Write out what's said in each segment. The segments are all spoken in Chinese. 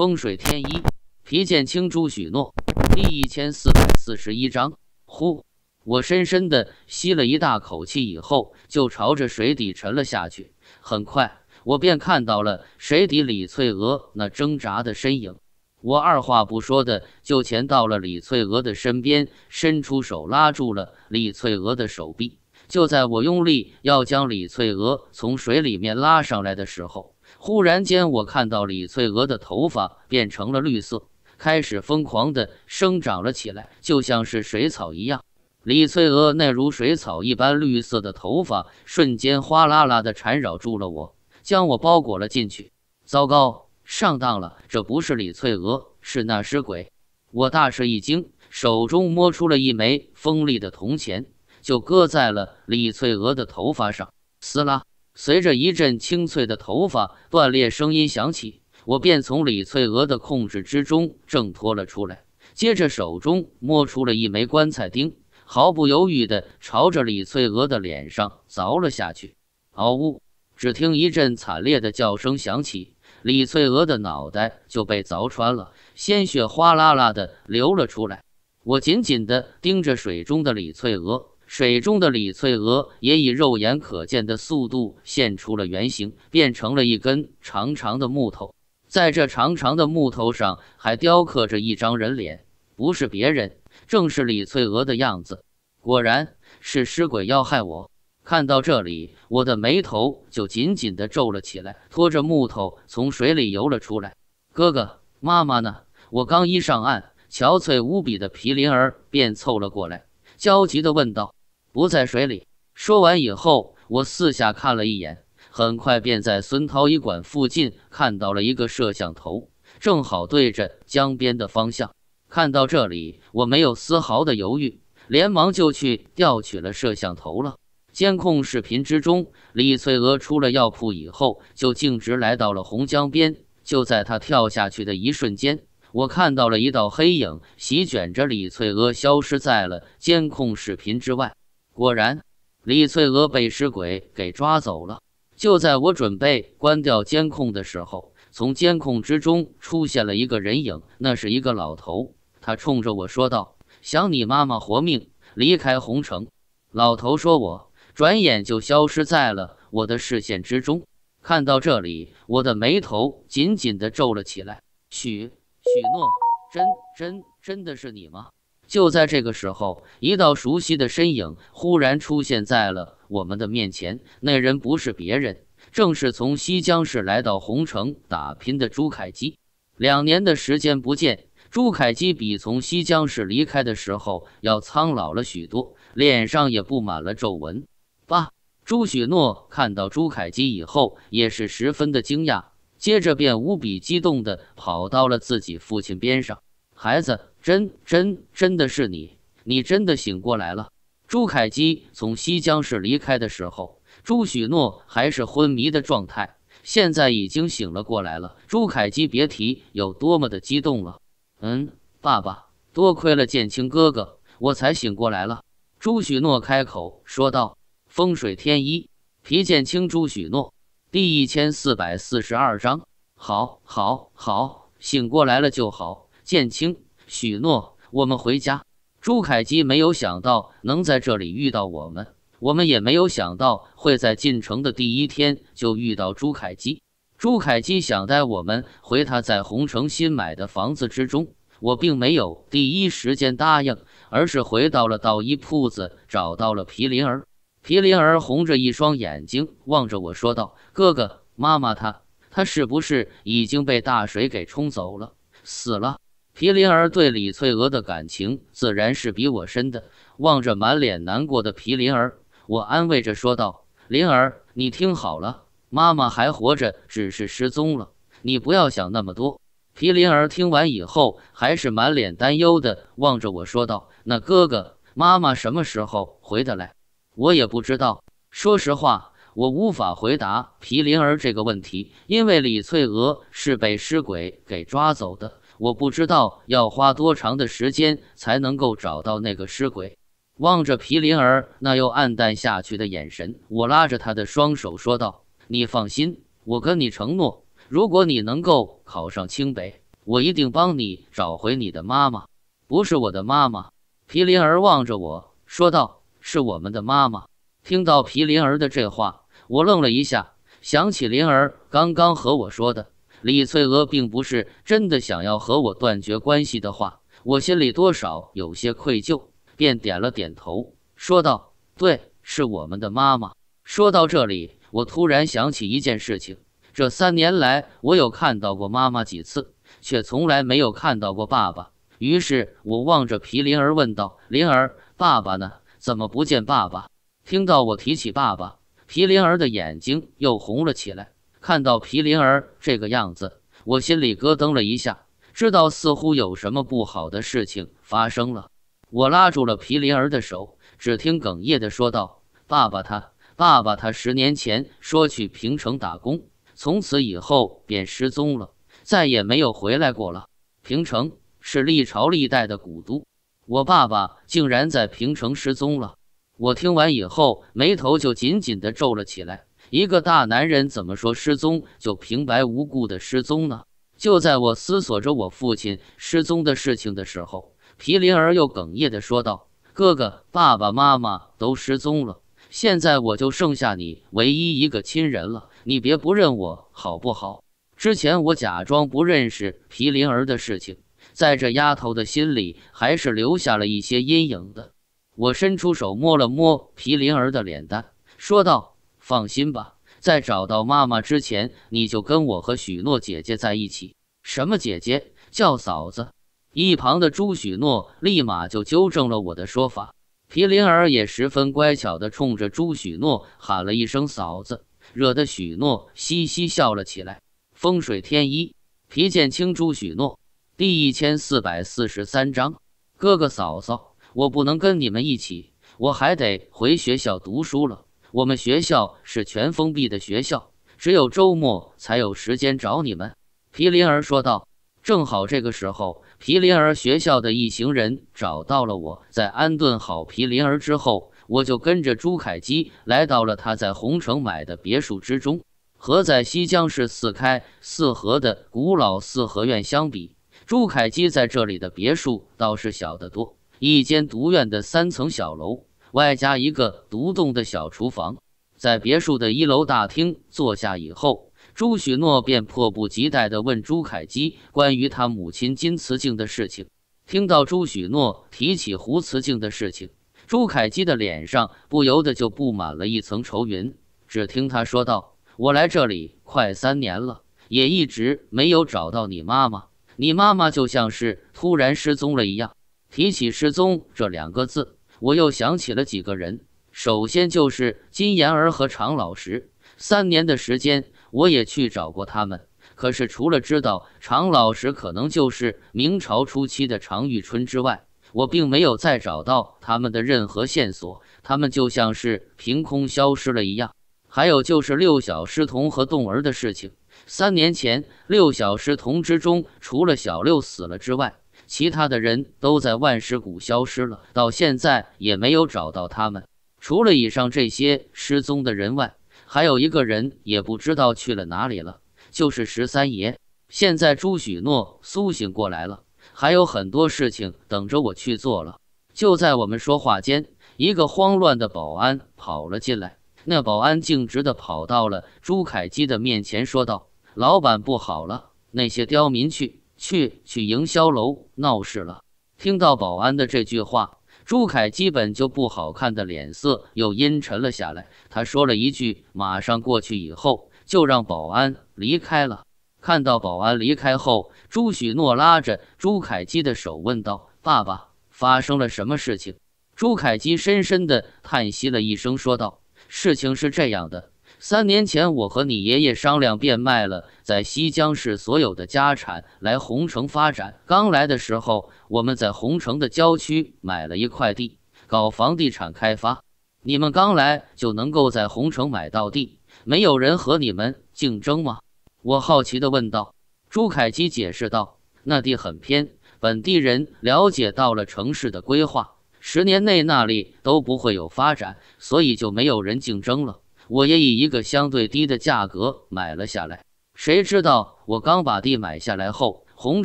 风水天一，皮剑青珠许诺，第一千四百四十一章。呼！我深深地吸了一大口气，以后就朝着水底沉了下去。很快，我便看到了水底李翠娥那挣扎的身影。我二话不说的就潜到了李翠娥的身边，伸出手拉住了李翠娥的手臂。就在我用力要将李翠娥从水里面拉上来的时候，忽然间，我看到李翠娥的头发变成了绿色，开始疯狂地生长了起来，就像是水草一样。李翠娥那如水草一般绿色的头发瞬间哗啦啦地缠绕住了我，将我包裹了进去。糟糕，上当了！这不是李翠娥，是那尸鬼！我大吃一惊，手中摸出了一枚锋利的铜钱，就搁在了李翠娥的头发上，撕拉。随着一阵清脆的头发断裂声音响起，我便从李翠娥的控制之中挣脱了出来。接着，手中摸出了一枚棺材钉，毫不犹豫地朝着李翠娥的脸上凿了下去。嗷呜！只听一阵惨烈的叫声响起，李翠娥的脑袋就被凿穿了，鲜血哗啦啦地流了出来。我紧紧地盯着水中的李翠娥。水中的李翠娥也以肉眼可见的速度现出了原形，变成了一根长长的木头。在这长长的木头上还雕刻着一张人脸，不是别人，正是李翠娥的样子。果然，是尸鬼要害我。看到这里，我的眉头就紧紧地皱了起来，拖着木头从水里游了出来。哥哥、妈妈呢？我刚一上岸，憔悴无比的皮灵儿便凑了过来，焦急地问道。不在水里。说完以后，我四下看了一眼，很快便在孙涛医馆附近看到了一个摄像头，正好对着江边的方向。看到这里，我没有丝毫的犹豫，连忙就去调取了摄像头了。监控视频之中，李翠娥出了药铺以后，就径直来到了红江边。就在她跳下去的一瞬间，我看到了一道黑影席卷着李翠娥消失在了监控视频之外。果然，李翠娥被尸鬼给抓走了。就在我准备关掉监控的时候，从监控之中出现了一个人影，那是一个老头。他冲着我说道：“想你妈妈活命，离开红城。”老头说，我转眼就消失在了我的视线之中。看到这里，我的眉头紧紧的皱了起来。许许诺，真真真的是你吗？就在这个时候，一道熟悉的身影忽然出现在了我们的面前。那人不是别人，正是从西江市来到红城打拼的朱凯基。两年的时间不见，朱凯基比从西江市离开的时候要苍老了许多，脸上也布满了皱纹。爸，朱许诺看到朱凯基以后也是十分的惊讶，接着便无比激动地跑到了自己父亲边上。孩子。真真真的是你，你真的醒过来了。朱凯基从西江市离开的时候，朱许诺还是昏迷的状态，现在已经醒了过来了。朱凯基别提有多么的激动了。嗯，爸爸，多亏了建青哥哥，我才醒过来了。朱许诺开口说道：“风水天一，皮剑青，朱许诺，第一千四百四十二章，好，好，好，醒过来了就好，剑青。”许诺，我们回家。朱凯基没有想到能在这里遇到我们，我们也没有想到会在进城的第一天就遇到朱凯基。朱凯基想带我们回他在洪城新买的房子之中，我并没有第一时间答应，而是回到了道衣铺子，找到了皮林儿。皮林儿红着一双眼睛望着我说道：“哥哥，妈妈，他，他是不是已经被大水给冲走了，死了？”皮林儿对李翠娥的感情自然是比我深的。望着满脸难过的皮林儿，我安慰着说道：“林儿，你听好了，妈妈还活着，只是失踪了。你不要想那么多。”皮林儿听完以后，还是满脸担忧的望着我说道：“那哥哥，妈妈什么时候回得来？我也不知道。说实话。”我无法回答皮林儿这个问题，因为李翠娥是被尸鬼给抓走的。我不知道要花多长的时间才能够找到那个尸鬼。望着皮林儿那又暗淡下去的眼神，我拉着他的双手说道：“你放心，我跟你承诺，如果你能够考上清北，我一定帮你找回你的妈妈，不是我的妈妈。”皮林儿望着我说道：“是我们的妈妈。”听到皮林儿的这话，我愣了一下，想起林儿刚刚和我说的李翠娥并不是真的想要和我断绝关系的话，我心里多少有些愧疚，便点了点头，说道：“对，是我们的妈妈。”说到这里，我突然想起一件事情：这三年来，我有看到过妈妈几次，却从来没有看到过爸爸。于是，我望着皮林儿问道：“林儿，爸爸呢？怎么不见爸爸？”听到我提起爸爸，皮林儿的眼睛又红了起来。看到皮林儿这个样子，我心里咯噔了一下，知道似乎有什么不好的事情发生了。我拉住了皮林儿的手，只听哽咽的说道：“爸爸，他爸爸他十年前说去平城打工，从此以后便失踪了，再也没有回来过了。平城是历朝历代的古都，我爸爸竟然在平城失踪了。”我听完以后，眉头就紧紧地皱了起来。一个大男人怎么说失踪就平白无故的失踪呢？就在我思索着我父亲失踪的事情的时候，皮林儿又哽咽地说道：“哥哥，爸爸妈妈都失踪了，现在我就剩下你唯一一个亲人了。你别不认我好不好？之前我假装不认识皮林儿的事情，在这丫头的心里还是留下了一些阴影的。”我伸出手摸了摸皮林儿的脸蛋，说道：“放心吧，在找到妈妈之前，你就跟我和许诺姐姐在一起。”什么姐姐叫嫂子？一旁的朱许诺立马就纠正了我的说法。皮林儿也十分乖巧地冲着朱许诺喊了一声“嫂子”，惹得许诺嘻嘻笑了起来。风水天一，皮剑清，朱许诺，第一千四百四十三章，哥哥嫂嫂。我不能跟你们一起，我还得回学校读书了。我们学校是全封闭的学校，只有周末才有时间找你们。”皮林儿说道。正好这个时候，皮林儿学校的一行人找到了我，在安顿好皮林儿之后，我就跟着朱凯基来到了他在红城买的别墅之中。和在西江市四开四合的古老四合院相比，朱凯基在这里的别墅倒是小得多。一间独院的三层小楼，外加一个独栋的小厨房。在别墅的一楼大厅坐下以后，朱许诺便迫不及待地问朱凯基关于他母亲金慈静的事情。听到朱许诺提起胡慈静的事情，朱凯基的脸上不由得就布满了一层愁云。只听他说道：“我来这里快三年了，也一直没有找到你妈妈。你妈妈就像是突然失踪了一样。”提起“失踪”这两个字，我又想起了几个人。首先就是金妍儿和常老师，三年的时间，我也去找过他们，可是除了知道常老师可能就是明朝初期的常玉春之外，我并没有再找到他们的任何线索。他们就像是凭空消失了一样。还有就是六小师童和洞儿的事情。三年前，六小师童之中，除了小六死了之外，其他的人都在万石谷消失了，到现在也没有找到他们。除了以上这些失踪的人外，还有一个人也不知道去了哪里了，就是十三爷。现在朱许诺苏醒过来了，还有很多事情等着我去做了。就在我们说话间，一个慌乱的保安跑了进来，那保安径直的跑到了朱凯基的面前，说道：“老板不好了，那些刁民去。”去去营销楼闹事了！听到保安的这句话，朱凯基本就不好看的脸色又阴沉了下来。他说了一句“马上过去”，以后就让保安离开了。看到保安离开后，朱许诺拉着朱凯基的手问道：“爸爸，发生了什么事情？”朱凯基深深的叹息了一声，说道：“事情是这样的。”三年前，我和你爷爷商量，变卖了在西江市所有的家产，来洪城发展。刚来的时候，我们在洪城的郊区买了一块地，搞房地产开发。你们刚来就能够在洪城买到地，没有人和你们竞争吗？我好奇地问道。朱凯基解释道：“那地很偏，本地人了解到了城市的规划，十年内那里都不会有发展，所以就没有人竞争了。”我也以一个相对低的价格买了下来。谁知道我刚把地买下来后，洪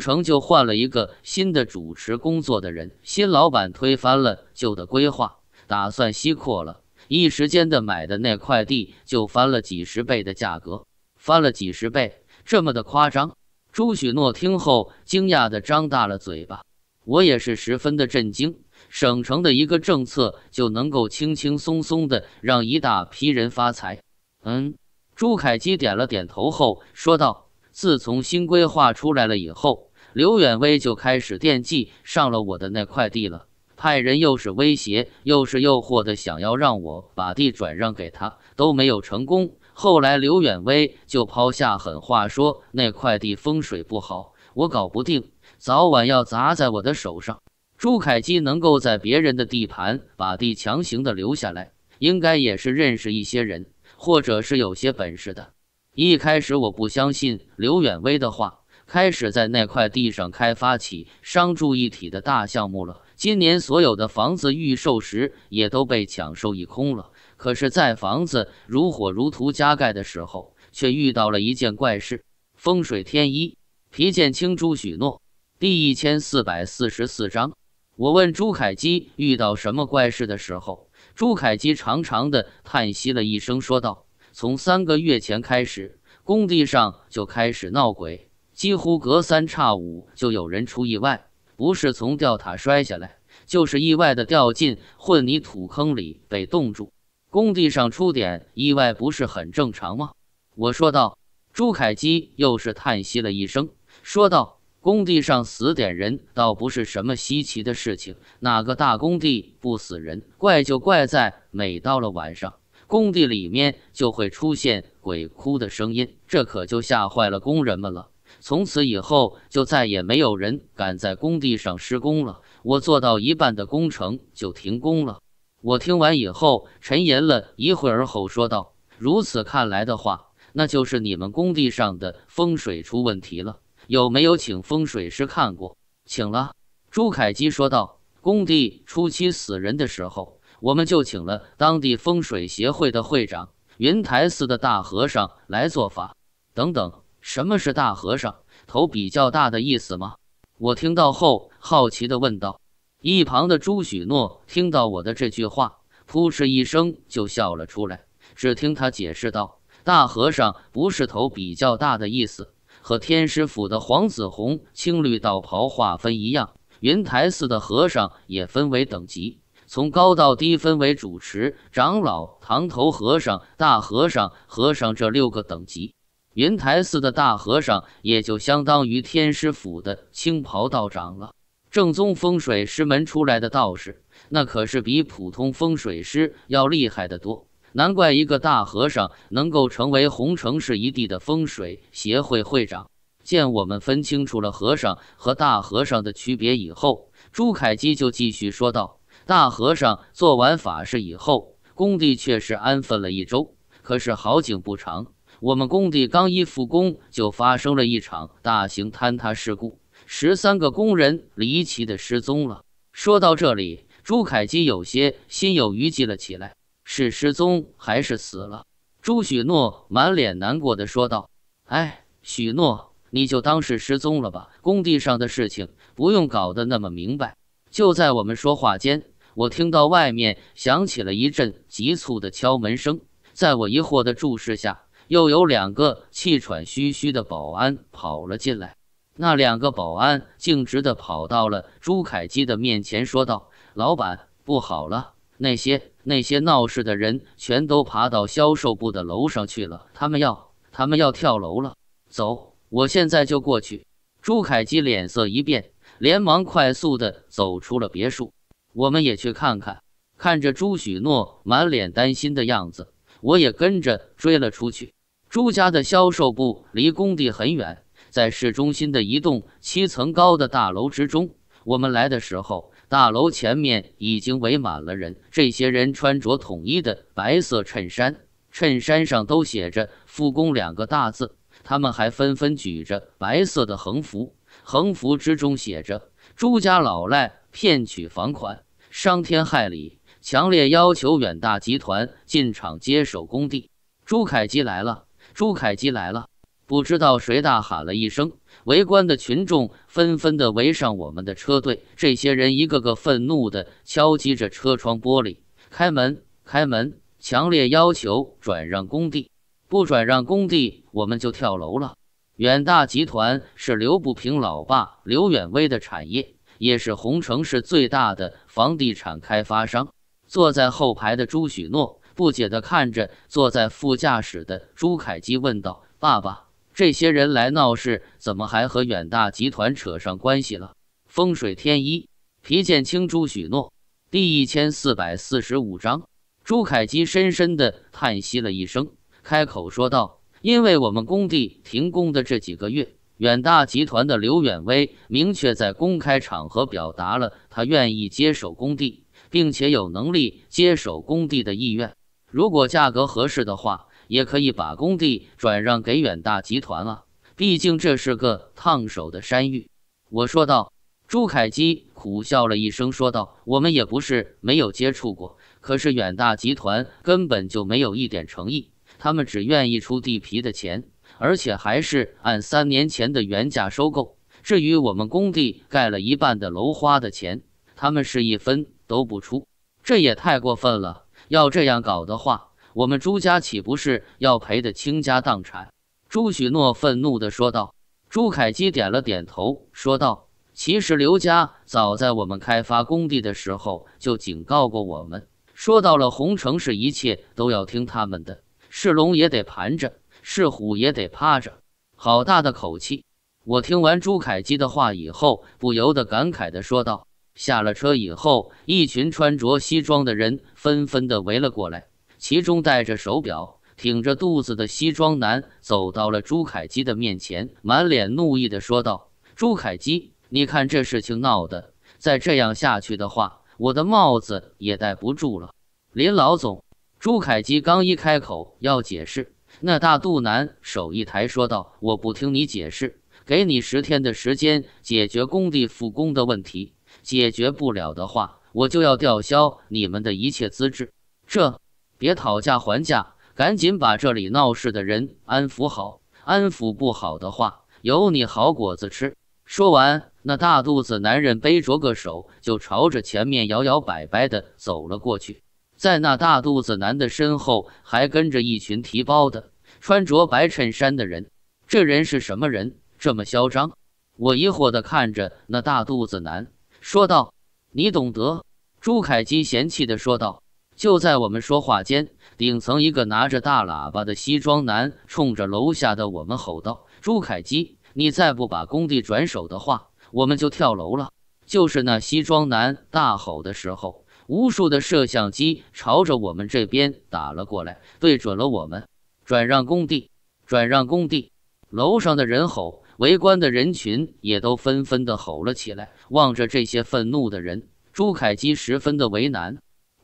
城就换了一个新的主持工作的人，新老板推翻了旧的规划，打算西扩了。一时间的买的那块地就翻了几十倍的价格，翻了几十倍，这么的夸张。朱许诺听后惊讶的张大了嘴巴，我也是十分的震惊。省城的一个政策就能够轻轻松松的让一大批人发财。嗯，朱凯基点了点头后说道：“自从新规划出来了以后，刘远威就开始惦记上了我的那块地了，派人又是威胁又是诱惑的，想要让我把地转让给他，都没有成功。后来刘远威就抛下狠话说，那块地风水不好，我搞不定，早晚要砸在我的手上。”朱凯基能够在别人的地盘把地强行的留下来，应该也是认识一些人，或者是有些本事的。一开始我不相信刘远威的话，开始在那块地上开发起商住一体的大项目了。今年所有的房子预售时也都被抢售一空了。可是，在房子如火如荼加盖的时候，却遇到了一件怪事。风水天一，皮剑青珠许诺，第一千四百四十四章。我问朱凯基遇到什么怪事的时候，朱凯基长长的叹息了一声，说道：“从三个月前开始，工地上就开始闹鬼，几乎隔三差五就有人出意外，不是从吊塔摔下来，就是意外的掉进混泥土坑里被冻住。工地上出点意外不是很正常吗？”我说道。朱凯基又是叹息了一声，说道。工地上死点人倒不是什么稀奇的事情，哪个大工地不死人？怪就怪在每到了晚上，工地里面就会出现鬼哭的声音，这可就吓坏了工人们了。从此以后，就再也没有人敢在工地上施工了。我做到一半的工程就停工了。我听完以后，沉吟了一会儿后说道：“如此看来的话，那就是你们工地上的风水出问题了。”有没有请风水师看过？请了，朱凯基说道。工地初期死人的时候，我们就请了当地风水协会的会长、云台寺的大和尚来做法。等等，什么是大和尚？头比较大的意思吗？我听到后好奇的问道。一旁的朱许诺听到我的这句话，扑哧一声就笑了出来。只听他解释道：“大和尚不是头比较大的意思。”和天师府的黄紫红青绿道袍划分一样，云台寺的和尚也分为等级，从高到低分为主持、长老、堂头和尚、大和尚、和尚这六个等级。云台寺的大和尚也就相当于天师府的青袍道长了。正宗风水师门出来的道士，那可是比普通风水师要厉害得多。难怪一个大和尚能够成为红城市一地的风水协会会长。见我们分清楚了和尚和大和尚的区别以后，朱凯基就继续说道：“大和尚做完法事以后，工地确实安分了一周。可是好景不长，我们工地刚一复工，就发生了一场大型坍塌事故，十三个工人离奇的失踪了。”说到这里，朱凯基有些心有余悸了起来。是失踪还是死了？朱许诺满脸难过的说道：“哎，许诺，你就当是失踪了吧。工地上的事情不用搞得那么明白。”就在我们说话间，我听到外面响起了一阵急促的敲门声。在我疑惑的注视下，又有两个气喘吁吁的保安跑了进来。那两个保安径直的跑到了朱凯基的面前，说道：“老板，不好了！”那些那些闹事的人全都爬到销售部的楼上去了，他们要他们要跳楼了。走，我现在就过去。朱凯基脸色一变，连忙快速的走出了别墅。我们也去看看。看着朱许诺满脸担心的样子，我也跟着追了出去。朱家的销售部离工地很远，在市中心的一栋七层高的大楼之中。我们来的时候。大楼前面已经围满了人，这些人穿着统一的白色衬衫，衬衫上都写着“复工”两个大字。他们还纷纷举着白色的横幅，横幅之中写着“朱家老赖骗取房款，伤天害理，强烈要求远大集团进场接手工地”。朱凯基来了！朱凯基来了！不知道谁大喊了一声。围观的群众纷纷的围上我们的车队，这些人一个个愤怒的敲击着车窗玻璃，开门，开门，强烈要求转让工地，不转让工地我们就跳楼了。远大集团是刘不平老爸刘远威的产业，也是洪城市最大的房地产开发商。坐在后排的朱许诺不解的看着坐在副驾驶的朱凯基，问道：“爸爸。”这些人来闹事，怎么还和远大集团扯上关系了？风水天一，皮剑清、朱许诺，第一千四百四十五章。朱凯基深深的叹息了一声，开口说道：“因为我们工地停工的这几个月，远大集团的刘远威明确在公开场合表达了他愿意接手工地，并且有能力接手工地的意愿。如果价格合适的话。”也可以把工地转让给远大集团啊，毕竟这是个烫手的山芋。”我说道。朱凯基苦笑了一声，说道：“我们也不是没有接触过，可是远大集团根本就没有一点诚意，他们只愿意出地皮的钱，而且还是按三年前的原价收购。至于我们工地盖了一半的楼花的钱，他们是一分都不出，这也太过分了。要这样搞的话。”我们朱家岂不是要赔得倾家荡产？朱许诺愤怒地说道。朱凯基点了点头，说道：“其实刘家早在我们开发工地的时候就警告过我们，说到了红城市，一切都要听他们的，是龙也得盘着，是虎也得趴着。”好大的口气！我听完朱凯基的话以后，不由得感慨地说道。下了车以后，一群穿着西装的人纷纷地围了过来。其中戴着手表、挺着肚子的西装男走到了朱凯基的面前，满脸怒意的说道：“朱凯基，你看这事情闹的，再这样下去的话，我的帽子也戴不住了。”林老总，朱凯基刚一开口要解释，那大肚男手一抬，说道：“我不听你解释，给你十天的时间解决工地复工的问题，解决不了的话，我就要吊销你们的一切资质。”这。别讨价还价，赶紧把这里闹事的人安抚好。安抚不好的话，有你好果子吃。说完，那大肚子男人背着个手，就朝着前面摇摇摆摆的走了过去。在那大肚子男的身后，还跟着一群提包的、穿着白衬衫的人。这人是什么人？这么嚣张？我疑惑的看着那大肚子男，说道：“你懂得。”朱凯基嫌弃的说道。就在我们说话间，顶层一个拿着大喇叭的西装男冲着楼下的我们吼道：“朱凯基，你再不把工地转手的话，我们就跳楼了！”就是那西装男大吼的时候，无数的摄像机朝着我们这边打了过来，对准了我们。转让工地，转让工地！楼上的人吼，围观的人群也都纷纷的吼了起来。望着这些愤怒的人，朱凯基十分的为难。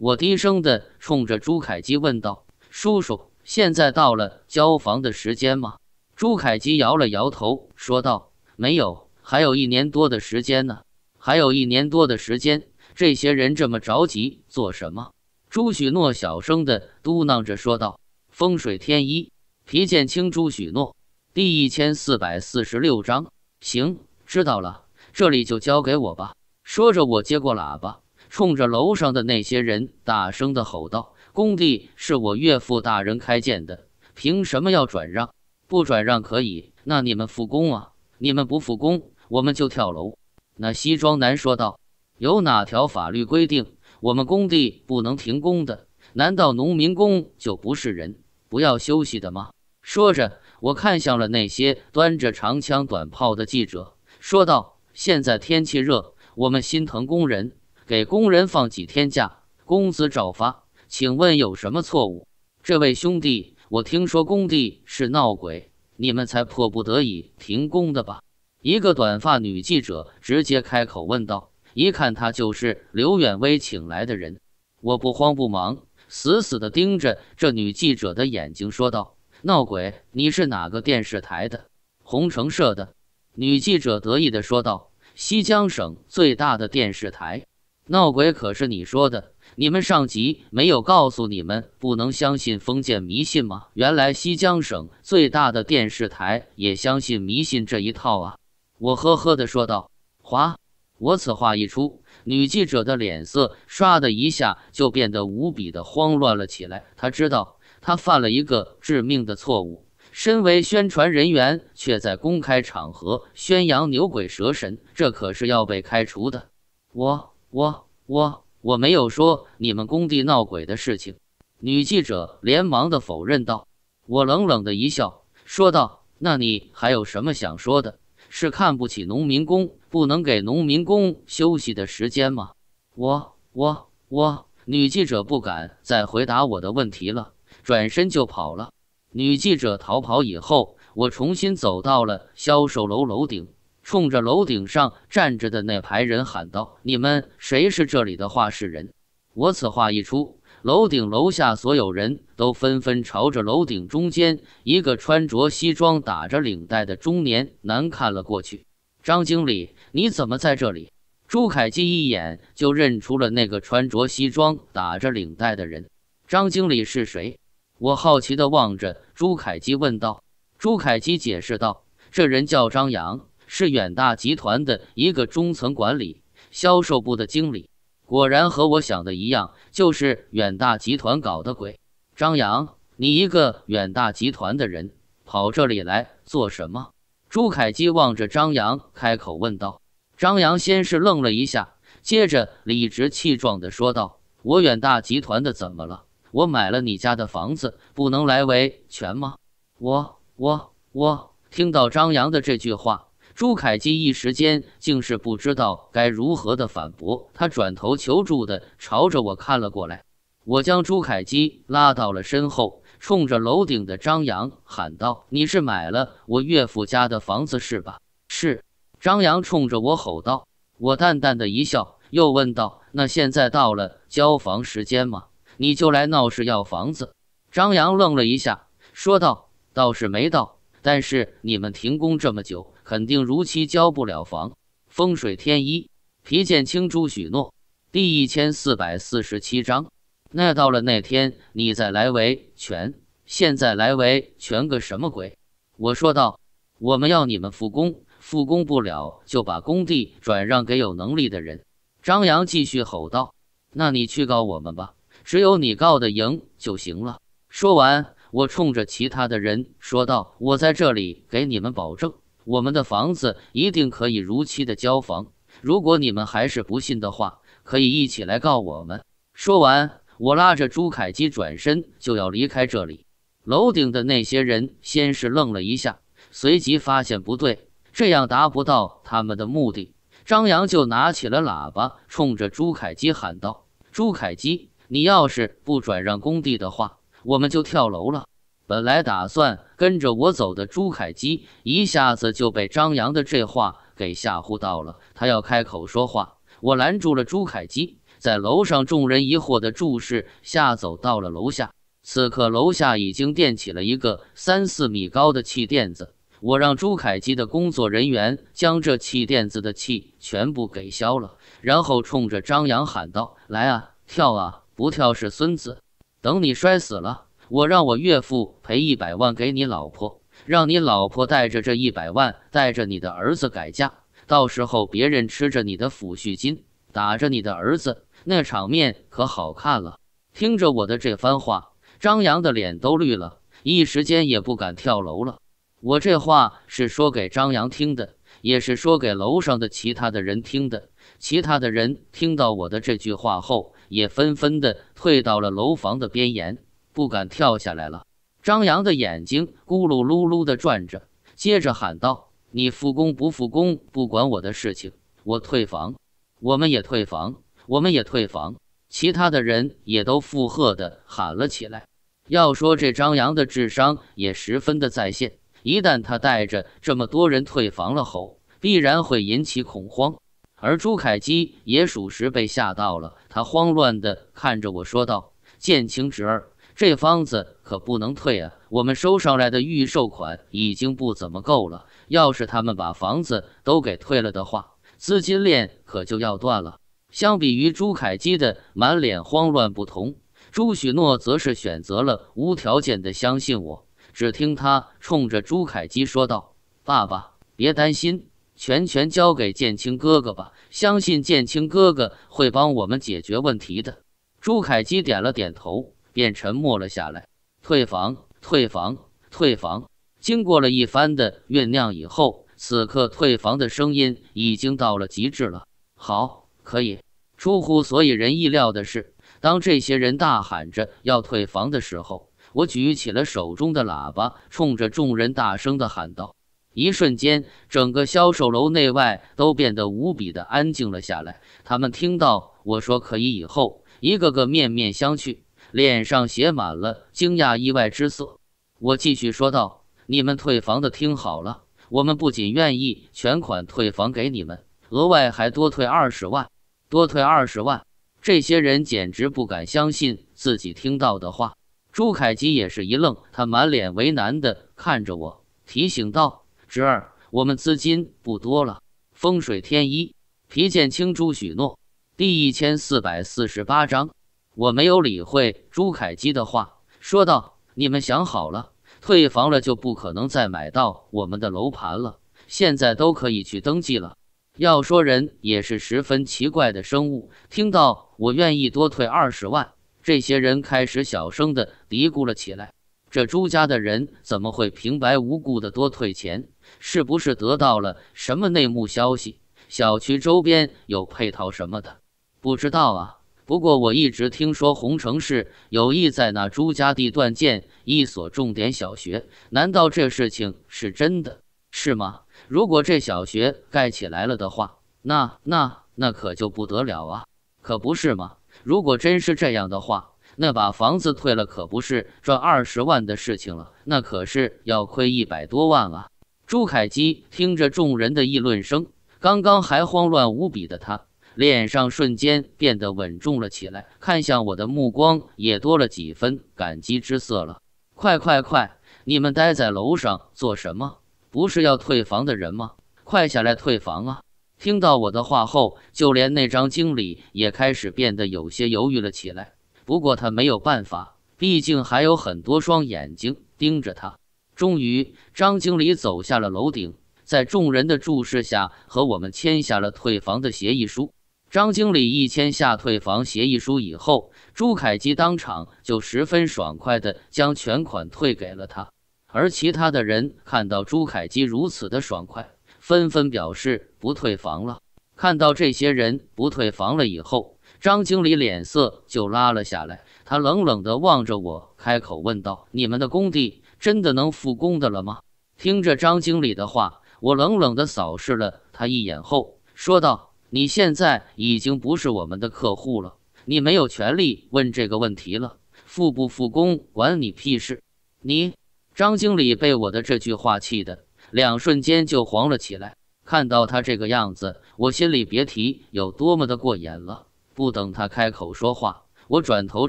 我低声的冲着朱凯基问道：“叔叔，现在到了交房的时间吗？”朱凯基摇了摇头，说道：“没有，还有一年多的时间呢。”还有一年多的时间，这些人这么着急做什么？”朱许诺小声的嘟囔着说道：“风水天一，皮剑青，朱许诺，第一千四百四十六章，行，知道了，这里就交给我吧。”说着，我接过喇叭。冲着楼上的那些人大声的吼道：“工地是我岳父大人开建的，凭什么要转让？不转让可以，那你们复工啊？你们不复工，我们就跳楼！”那西装男说道：“有哪条法律规定我们工地不能停工的？难道农民工就不是人，不要休息的吗？”说着，我看向了那些端着长枪短炮的记者，说道：“现在天气热，我们心疼工人。”给工人放几天假，工资照发。请问有什么错误？这位兄弟，我听说工地是闹鬼，你们才迫不得已停工的吧？一个短发女记者直接开口问道。一看她就是刘远威请来的人。我不慌不忙，死死地盯着这女记者的眼睛说道：“闹鬼？你是哪个电视台的？红城社的。”女记者得意地说道：“西江省最大的电视台。”闹鬼可是你说的，你们上级没有告诉你们不能相信封建迷信吗？原来西江省最大的电视台也相信迷信这一套啊！我呵呵地说道。哗！我此话一出，女记者的脸色唰的一下就变得无比的慌乱了起来。他知道他犯了一个致命的错误，身为宣传人员却在公开场合宣扬牛鬼蛇神，这可是要被开除的。我。我我我没有说你们工地闹鬼的事情，女记者连忙的否认道。我冷冷的一笑，说道：“那你还有什么想说的？是看不起农民工，不能给农民工休息的时间吗？”我我我，女记者不敢再回答我的问题了，转身就跑了。女记者逃跑以后，我重新走到了销售楼楼顶。冲着楼顶上站着的那排人喊道：“你们谁是这里的画事人？”我此话一出，楼顶楼下所有人都纷纷朝着楼顶中间一个穿着西装打着领带的中年男看了过去。“张经理，你怎么在这里？”朱凯基一眼就认出了那个穿着西装打着领带的人。“张经理是谁？”我好奇地望着朱凯基问道。朱凯基解释道：“这人叫张扬。”是远大集团的一个中层管理，销售部的经理。果然和我想的一样，就是远大集团搞的鬼。张扬，你一个远大集团的人，跑这里来做什么？朱凯基望着张扬，开口问道。张扬先是愣了一下，接着理直气壮地说道：“我远大集团的怎么了？我买了你家的房子，不能来维权吗？”我我我，听到张扬的这句话。朱凯基一时间竟是不知道该如何的反驳，他转头求助的朝着我看了过来。我将朱凯基拉到了身后，冲着楼顶的张扬喊道：“你是买了我岳父家的房子是吧？”“是。”张扬冲着我吼道。我淡淡的一笑，又问道：“那现在到了交房时间吗？你就来闹事要房子？”张扬愣了一下，说道：“倒是没到，但是你们停工这么久。”肯定如期交不了房。风水天一，皮剑青朱许诺。第一千四百四十七章，那到了那天你再来维权。现在来维权个什么鬼？我说道。我们要你们复工，复工不了就把工地转让给有能力的人。张扬继续吼道：“那你去告我们吧，只有你告的赢就行了。”说完，我冲着其他的人说道：“我在这里给你们保证。”我们的房子一定可以如期的交房。如果你们还是不信的话，可以一起来告我们。说完，我拉着朱凯基转身就要离开这里。楼顶的那些人先是愣了一下，随即发现不对，这样达不到他们的目的。张扬就拿起了喇叭，冲着朱凯基喊道：“朱凯基，你要是不转让工地的话，我们就跳楼了。”本来打算跟着我走的朱凯基，一下子就被张扬的这话给吓唬到了。他要开口说话，我拦住了朱凯基，在楼上众人疑惑的注视下，走到了楼下。此刻，楼下已经垫起了一个三四米高的气垫子。我让朱凯基的工作人员将这气垫子的气全部给消了，然后冲着张扬喊道：“来啊，跳啊，不跳是孙子，等你摔死了。”我让我岳父赔一百万给你老婆，让你老婆带着这一百万，带着你的儿子改嫁。到时候别人吃着你的抚恤金，打着你的儿子，那场面可好看了。听着我的这番话，张扬的脸都绿了，一时间也不敢跳楼了。我这话是说给张扬听的，也是说给楼上的其他的人听的。其他的人听到我的这句话后，也纷纷的退到了楼房的边沿。不敢跳下来了。张扬的眼睛咕噜噜噜的转着，接着喊道：“你复工不复工，不管我的事情，我退房，我们也退房，我们也退房。”其他的人也都附和的喊了起来。要说这张扬的智商也十分的在线，一旦他带着这么多人退房了后，必然会引起恐慌。而朱凯基也属实被吓到了，他慌乱的看着我说道：“剑清侄儿。”这房子可不能退啊！我们收上来的预售款已经不怎么够了，要是他们把房子都给退了的话，资金链可就要断了。相比于朱凯基的满脸慌乱，不同，朱许诺则是选择了无条件的相信我。只听他冲着朱凯基说道：“爸爸，别担心，全权交给建青哥哥吧，相信建青哥哥会帮我们解决问题的。”朱凯基点了点头。便沉默了下来。退房，退房，退房。经过了一番的酝酿以后，此刻退房的声音已经到了极致了。好，可以。出乎所有人意料的是，当这些人大喊着要退房的时候，我举起了手中的喇叭，冲着众人大声的喊道：“一瞬间，整个销售楼内外都变得无比的安静了下来。他们听到我说可以以后，一个个面面相觑。”脸上写满了惊讶、意外之色。我继续说道：“你们退房的，听好了，我们不仅愿意全款退房给你们，额外还多退二十万，多退二十万。”这些人简直不敢相信自己听到的话。朱凯基也是一愣，他满脸为难地看着我，提醒道：“侄儿，我们资金不多了。”风水天一，皮剑青朱许诺，第一千四百四十八章。我没有理会朱凯基的话，说道：“你们想好了，退房了就不可能再买到我们的楼盘了。现在都可以去登记了。要说人也是十分奇怪的生物，听到我愿意多退二十万，这些人开始小声的嘀咕了起来。这朱家的人怎么会平白无故的多退钱？是不是得到了什么内幕消息？小区周边有配套什么的？不知道啊。”不过我一直听说洪城市有意在那朱家地段建一所重点小学，难道这事情是真的？是吗？如果这小学盖起来了的话，那那那可就不得了啊！可不是吗？如果真是这样的话，那把房子退了可不是赚二十万的事情了，那可是要亏一百多万啊！朱凯基听着众人的议论声，刚刚还慌乱无比的他。脸上瞬间变得稳重了起来，看向我的目光也多了几分感激之色了。快快快，你们待在楼上做什么？不是要退房的人吗？快下来退房啊！听到我的话后，就连那张经理也开始变得有些犹豫了起来。不过他没有办法，毕竟还有很多双眼睛盯着他。终于，张经理走下了楼顶，在众人的注视下和我们签下了退房的协议书。张经理一签下退房协议书以后，朱凯基当场就十分爽快的将全款退给了他，而其他的人看到朱凯基如此的爽快，纷纷表示不退房了。看到这些人不退房了以后，张经理脸色就拉了下来，他冷冷的望着我，开口问道：“你们的工地真的能复工的了吗？”听着张经理的话，我冷冷的扫视了他一眼后说道。你现在已经不是我们的客户了，你没有权利问这个问题了。复不复工管你屁事！你，张经理被我的这句话气的两瞬间就黄了起来。看到他这个样子，我心里别提有多么的过瘾了。不等他开口说话，我转头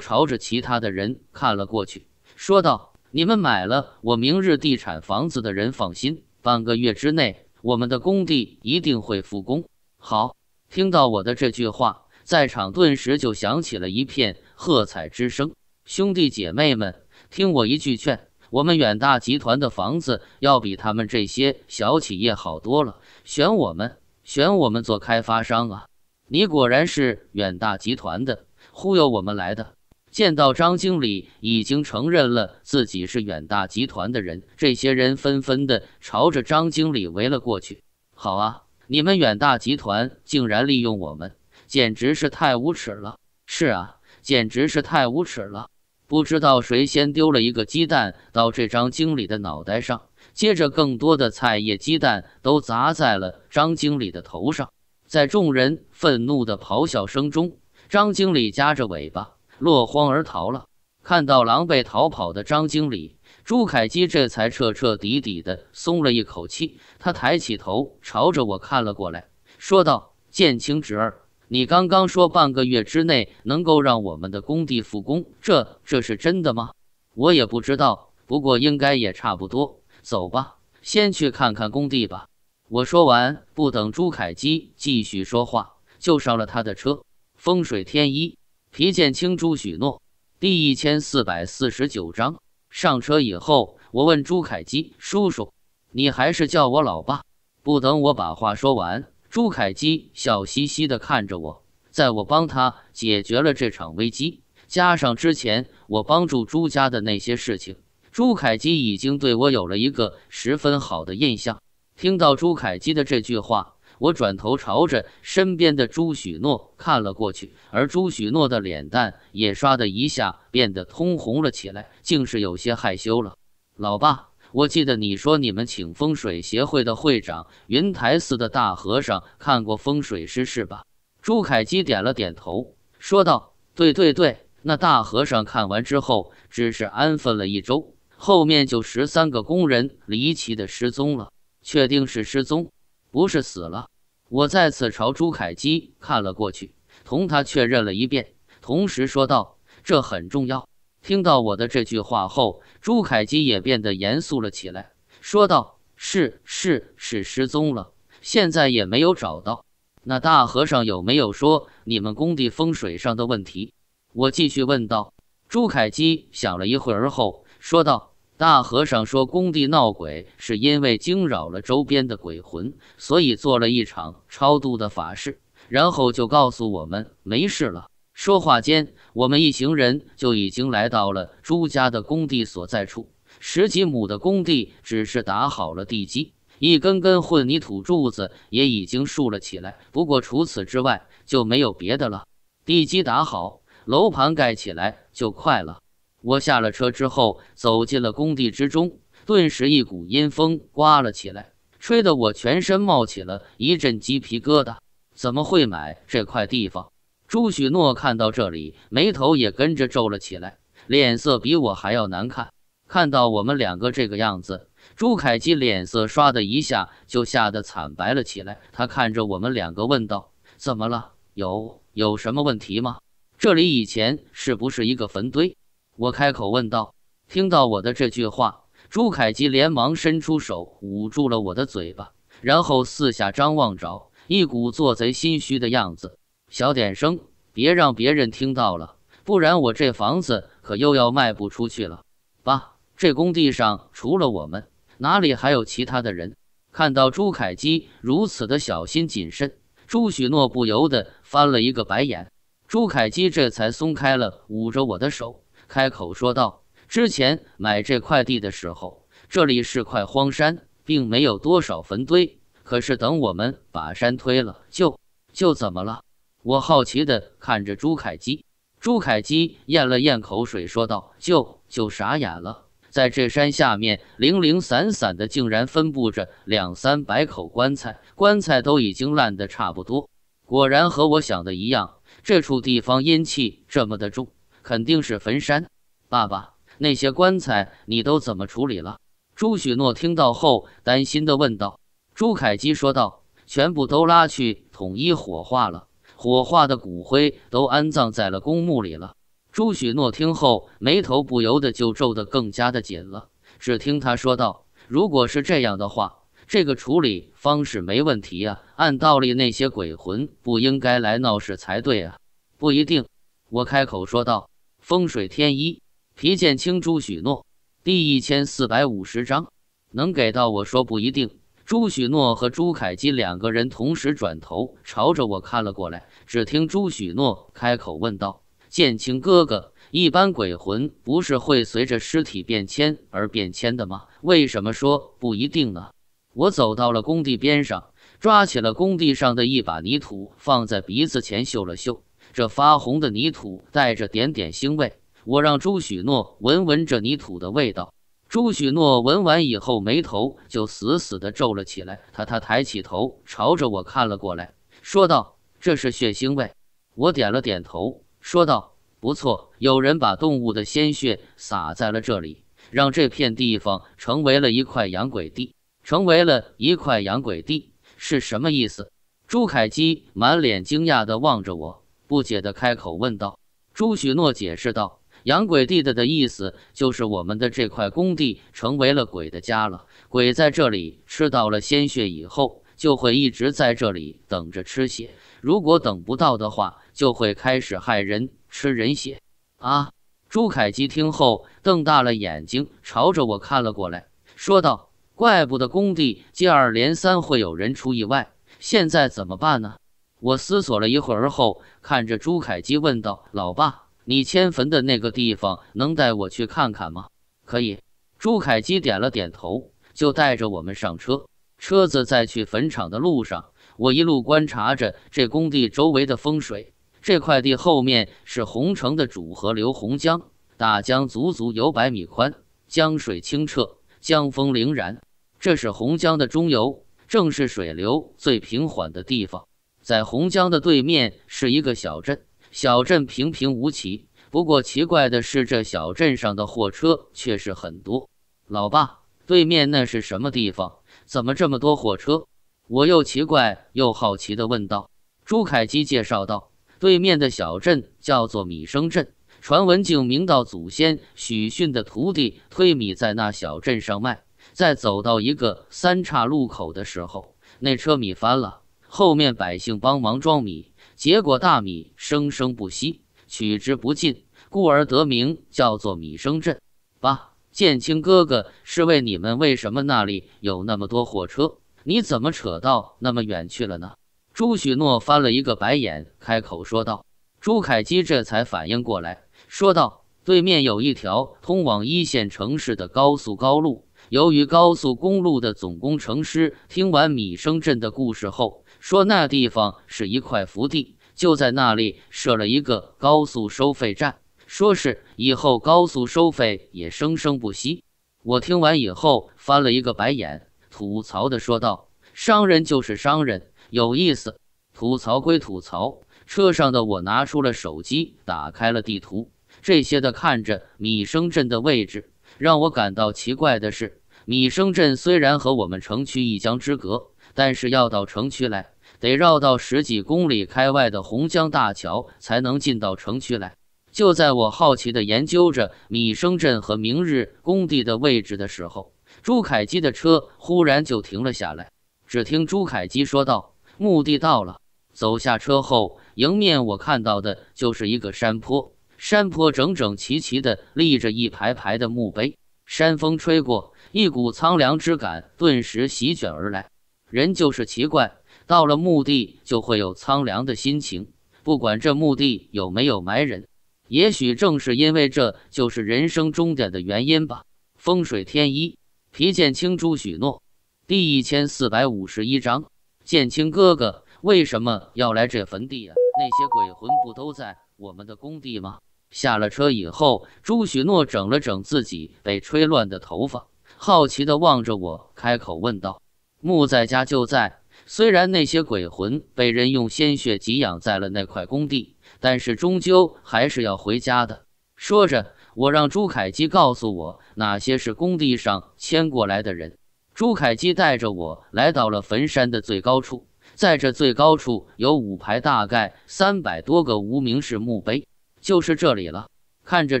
朝着其他的人看了过去，说道：“你们买了我明日地产房子的人放心，半个月之内我们的工地一定会复工。”好。听到我的这句话，在场顿时就响起了一片喝彩之声。兄弟姐妹们，听我一句劝，我们远大集团的房子要比他们这些小企业好多了，选我们，选我们做开发商啊！你果然是远大集团的，忽悠我们来的。见到张经理已经承认了自己是远大集团的人，这些人纷纷的朝着张经理围了过去。好啊。你们远大集团竟然利用我们，简直是太无耻了！是啊，简直是太无耻了！不知道谁先丢了一个鸡蛋到这张经理的脑袋上，接着更多的菜叶、鸡蛋都砸在了张经理的头上。在众人愤怒的咆哮声中，张经理夹着尾巴落荒而逃了。看到狼狈逃跑的张经理。朱凯基这才彻彻底底的松了一口气，他抬起头朝着我看了过来，说道：“剑清侄儿，你刚刚说半个月之内能够让我们的工地复工，这这是真的吗？”我也不知道，不过应该也差不多。走吧，先去看看工地吧。我说完，不等朱凯基继续说话，就上了他的车。风水天一，皮剑清朱许诺，第一千四百四十九章。上车以后，我问朱凯基叔叔：“你还是叫我老爸。”不等我把话说完，朱凯基笑嘻嘻地看着我。在我帮他解决了这场危机，加上之前我帮助朱家的那些事情，朱凯基已经对我有了一个十分好的印象。听到朱凯基的这句话。我转头朝着身边的朱许诺看了过去，而朱许诺的脸蛋也唰的一下变得通红了起来，竟是有些害羞了。老爸，我记得你说你们请风水协会的会长云台寺的大和尚看过风水师是吧？朱凯基点了点头，说道：“对对对，那大和尚看完之后只是安分了一周，后面就十三个工人离奇的失踪了，确定是失踪。”不是死了，我再次朝朱凯基看了过去，同他确认了一遍，同时说道：“这很重要。”听到我的这句话后，朱凯基也变得严肃了起来，说道：“是是是，失踪了，现在也没有找到。那大和尚有没有说你们工地风水上的问题？”我继续问道。朱凯基想了一会儿后说道。大和尚说：“工地闹鬼是因为惊扰了周边的鬼魂，所以做了一场超度的法事，然后就告诉我们没事了。”说话间，我们一行人就已经来到了朱家的工地所在处。十几亩的工地只是打好了地基，一根根混凝土柱子也已经竖了起来。不过除此之外就没有别的了。地基打好，楼盘盖起来就快了。我下了车之后，走进了工地之中，顿时一股阴风刮了起来，吹得我全身冒起了一阵鸡皮疙瘩。怎么会买这块地方？朱许诺看到这里，眉头也跟着皱了起来，脸色比我还要难看。看到我们两个这个样子，朱凯基脸色唰的一下就吓得惨白了起来。他看着我们两个问道：“怎么了？有有什么问题吗？这里以前是不是一个坟堆？”我开口问道：“听到我的这句话，朱凯基连忙伸出手捂住了我的嘴巴，然后四下张望着，一股做贼心虚的样子。小点声，别让别人听到了，不然我这房子可又要卖不出去了。”爸，这工地上除了我们，哪里还有其他的人？看到朱凯基如此的小心谨慎，朱许诺不由得翻了一个白眼。朱凯基这才松开了捂着我的手。开口说道：“之前买这块地的时候，这里是块荒山，并没有多少坟堆。可是等我们把山推了，就就怎么了？”我好奇的看着朱凯基，朱凯基咽了咽口水，说道：“就就傻眼了，在这山下面零零散散的，竟然分布着两三百口棺材，棺材都已经烂得差不多。果然和我想的一样，这处地方阴气这么的重。”肯定是坟山，爸爸，那些棺材你都怎么处理了？朱许诺听到后，担心的问道。朱凯基说道：“全部都拉去统一火化了，火化的骨灰都安葬在了公墓里了。”朱许诺听后，眉头不由得就皱得更加的紧了。只听他说道：“如果是这样的话，这个处理方式没问题啊。按道理，那些鬼魂不应该来闹事才对啊。”“不一定。”我开口说道。风水天一，皮剑青，朱许诺，第一千四百五十章，能给到我说不一定。朱许诺和朱凯基两个人同时转头朝着我看了过来，只听朱许诺开口问道：“剑青哥哥，一般鬼魂不是会随着尸体变迁而变迁的吗？为什么说不一定呢？”我走到了工地边上，抓起了工地上的一把泥土，放在鼻子前嗅了嗅。这发红的泥土带着点点腥味，我让朱许诺闻闻这泥土的味道。朱许诺闻完以后，眉头就死死的皱了起来。他他抬起头，朝着我看了过来，说道：“这是血腥味。”我点了点头，说道：“不错，有人把动物的鲜血洒在了这里，让这片地方成为了一块养鬼地，成为了一块养鬼地是什么意思？”朱凯基满脸惊讶的望着我。不解的开口问道：“朱许诺解释道，养鬼地的的意思就是我们的这块工地成为了鬼的家了。鬼在这里吃到了鲜血以后，就会一直在这里等着吃血。如果等不到的话，就会开始害人，吃人血。”啊！朱凯基听后瞪大了眼睛，朝着我看了过来，说道：“怪不得工地接二连三会有人出意外，现在怎么办呢？”我思索了一会儿后，看着朱凯基问道：“老爸，你迁坟的那个地方能带我去看看吗？”“可以。”朱凯基点了点头，就带着我们上车。车子在去坟场的路上，我一路观察着这工地周围的风水。这块地后面是洪城的主河流洪江，大江足足有百米宽，江水清澈，江风凌然。这是洪江的中游，正是水流最平缓的地方。在洪江的对面是一个小镇，小镇平平无奇。不过奇怪的是，这小镇上的货车却是很多。老爸，对面那是什么地方？怎么这么多货车？我又奇怪又好奇地问道。朱凯基介绍道：“对面的小镇叫做米生镇，传闻景明道祖先许逊的徒弟推米在那小镇上卖。在走到一个三岔路口的时候，那车米翻了。”后面百姓帮忙装米，结果大米生生不息，取之不尽，故而得名叫做米生镇。八建清哥哥是问你们为什么那里有那么多货车？你怎么扯到那么远去了呢？朱许诺翻了一个白眼，开口说道。朱凯基这才反应过来，说道：“对面有一条通往一线城市的高速高路。由于高速公路的总工程师听完米生镇的故事后。”说那地方是一块福地，就在那里设了一个高速收费站，说是以后高速收费也生生不息。我听完以后翻了一个白眼，吐槽的说道：“商人就是商人，有意思。”吐槽归吐槽，车上的我拿出了手机，打开了地图，这些的看着米生镇的位置，让我感到奇怪的是，米生镇虽然和我们城区一江之隔，但是要到城区来。得绕到十几公里开外的洪江大桥才能进到城区来。就在我好奇地研究着米生镇和明日工地的位置的时候，朱凯基的车忽然就停了下来。只听朱凯基说道：“墓地到了。”走下车后，迎面我看到的就是一个山坡，山坡整整齐齐地立着一排排的墓碑。山风吹过，一股苍凉之感顿时席卷而来。人就是奇怪。到了墓地就会有苍凉的心情，不管这墓地有没有埋人，也许正是因为这就是人生终点的原因吧。风水天一，皮剑青朱许诺，第一千四百五十一章，剑青哥哥为什么要来这坟地啊？那些鬼魂不都在我们的工地吗？下了车以后，朱许诺整了整自己被吹乱的头发，好奇地望着我，开口问道：“墓在家就在。”虽然那些鬼魂被人用鲜血给养在了那块工地，但是终究还是要回家的。说着，我让朱凯基告诉我哪些是工地上迁过来的人。朱凯基带着我来到了坟山的最高处，在这最高处有五排，大概三百多个无名氏墓碑，就是这里了。看着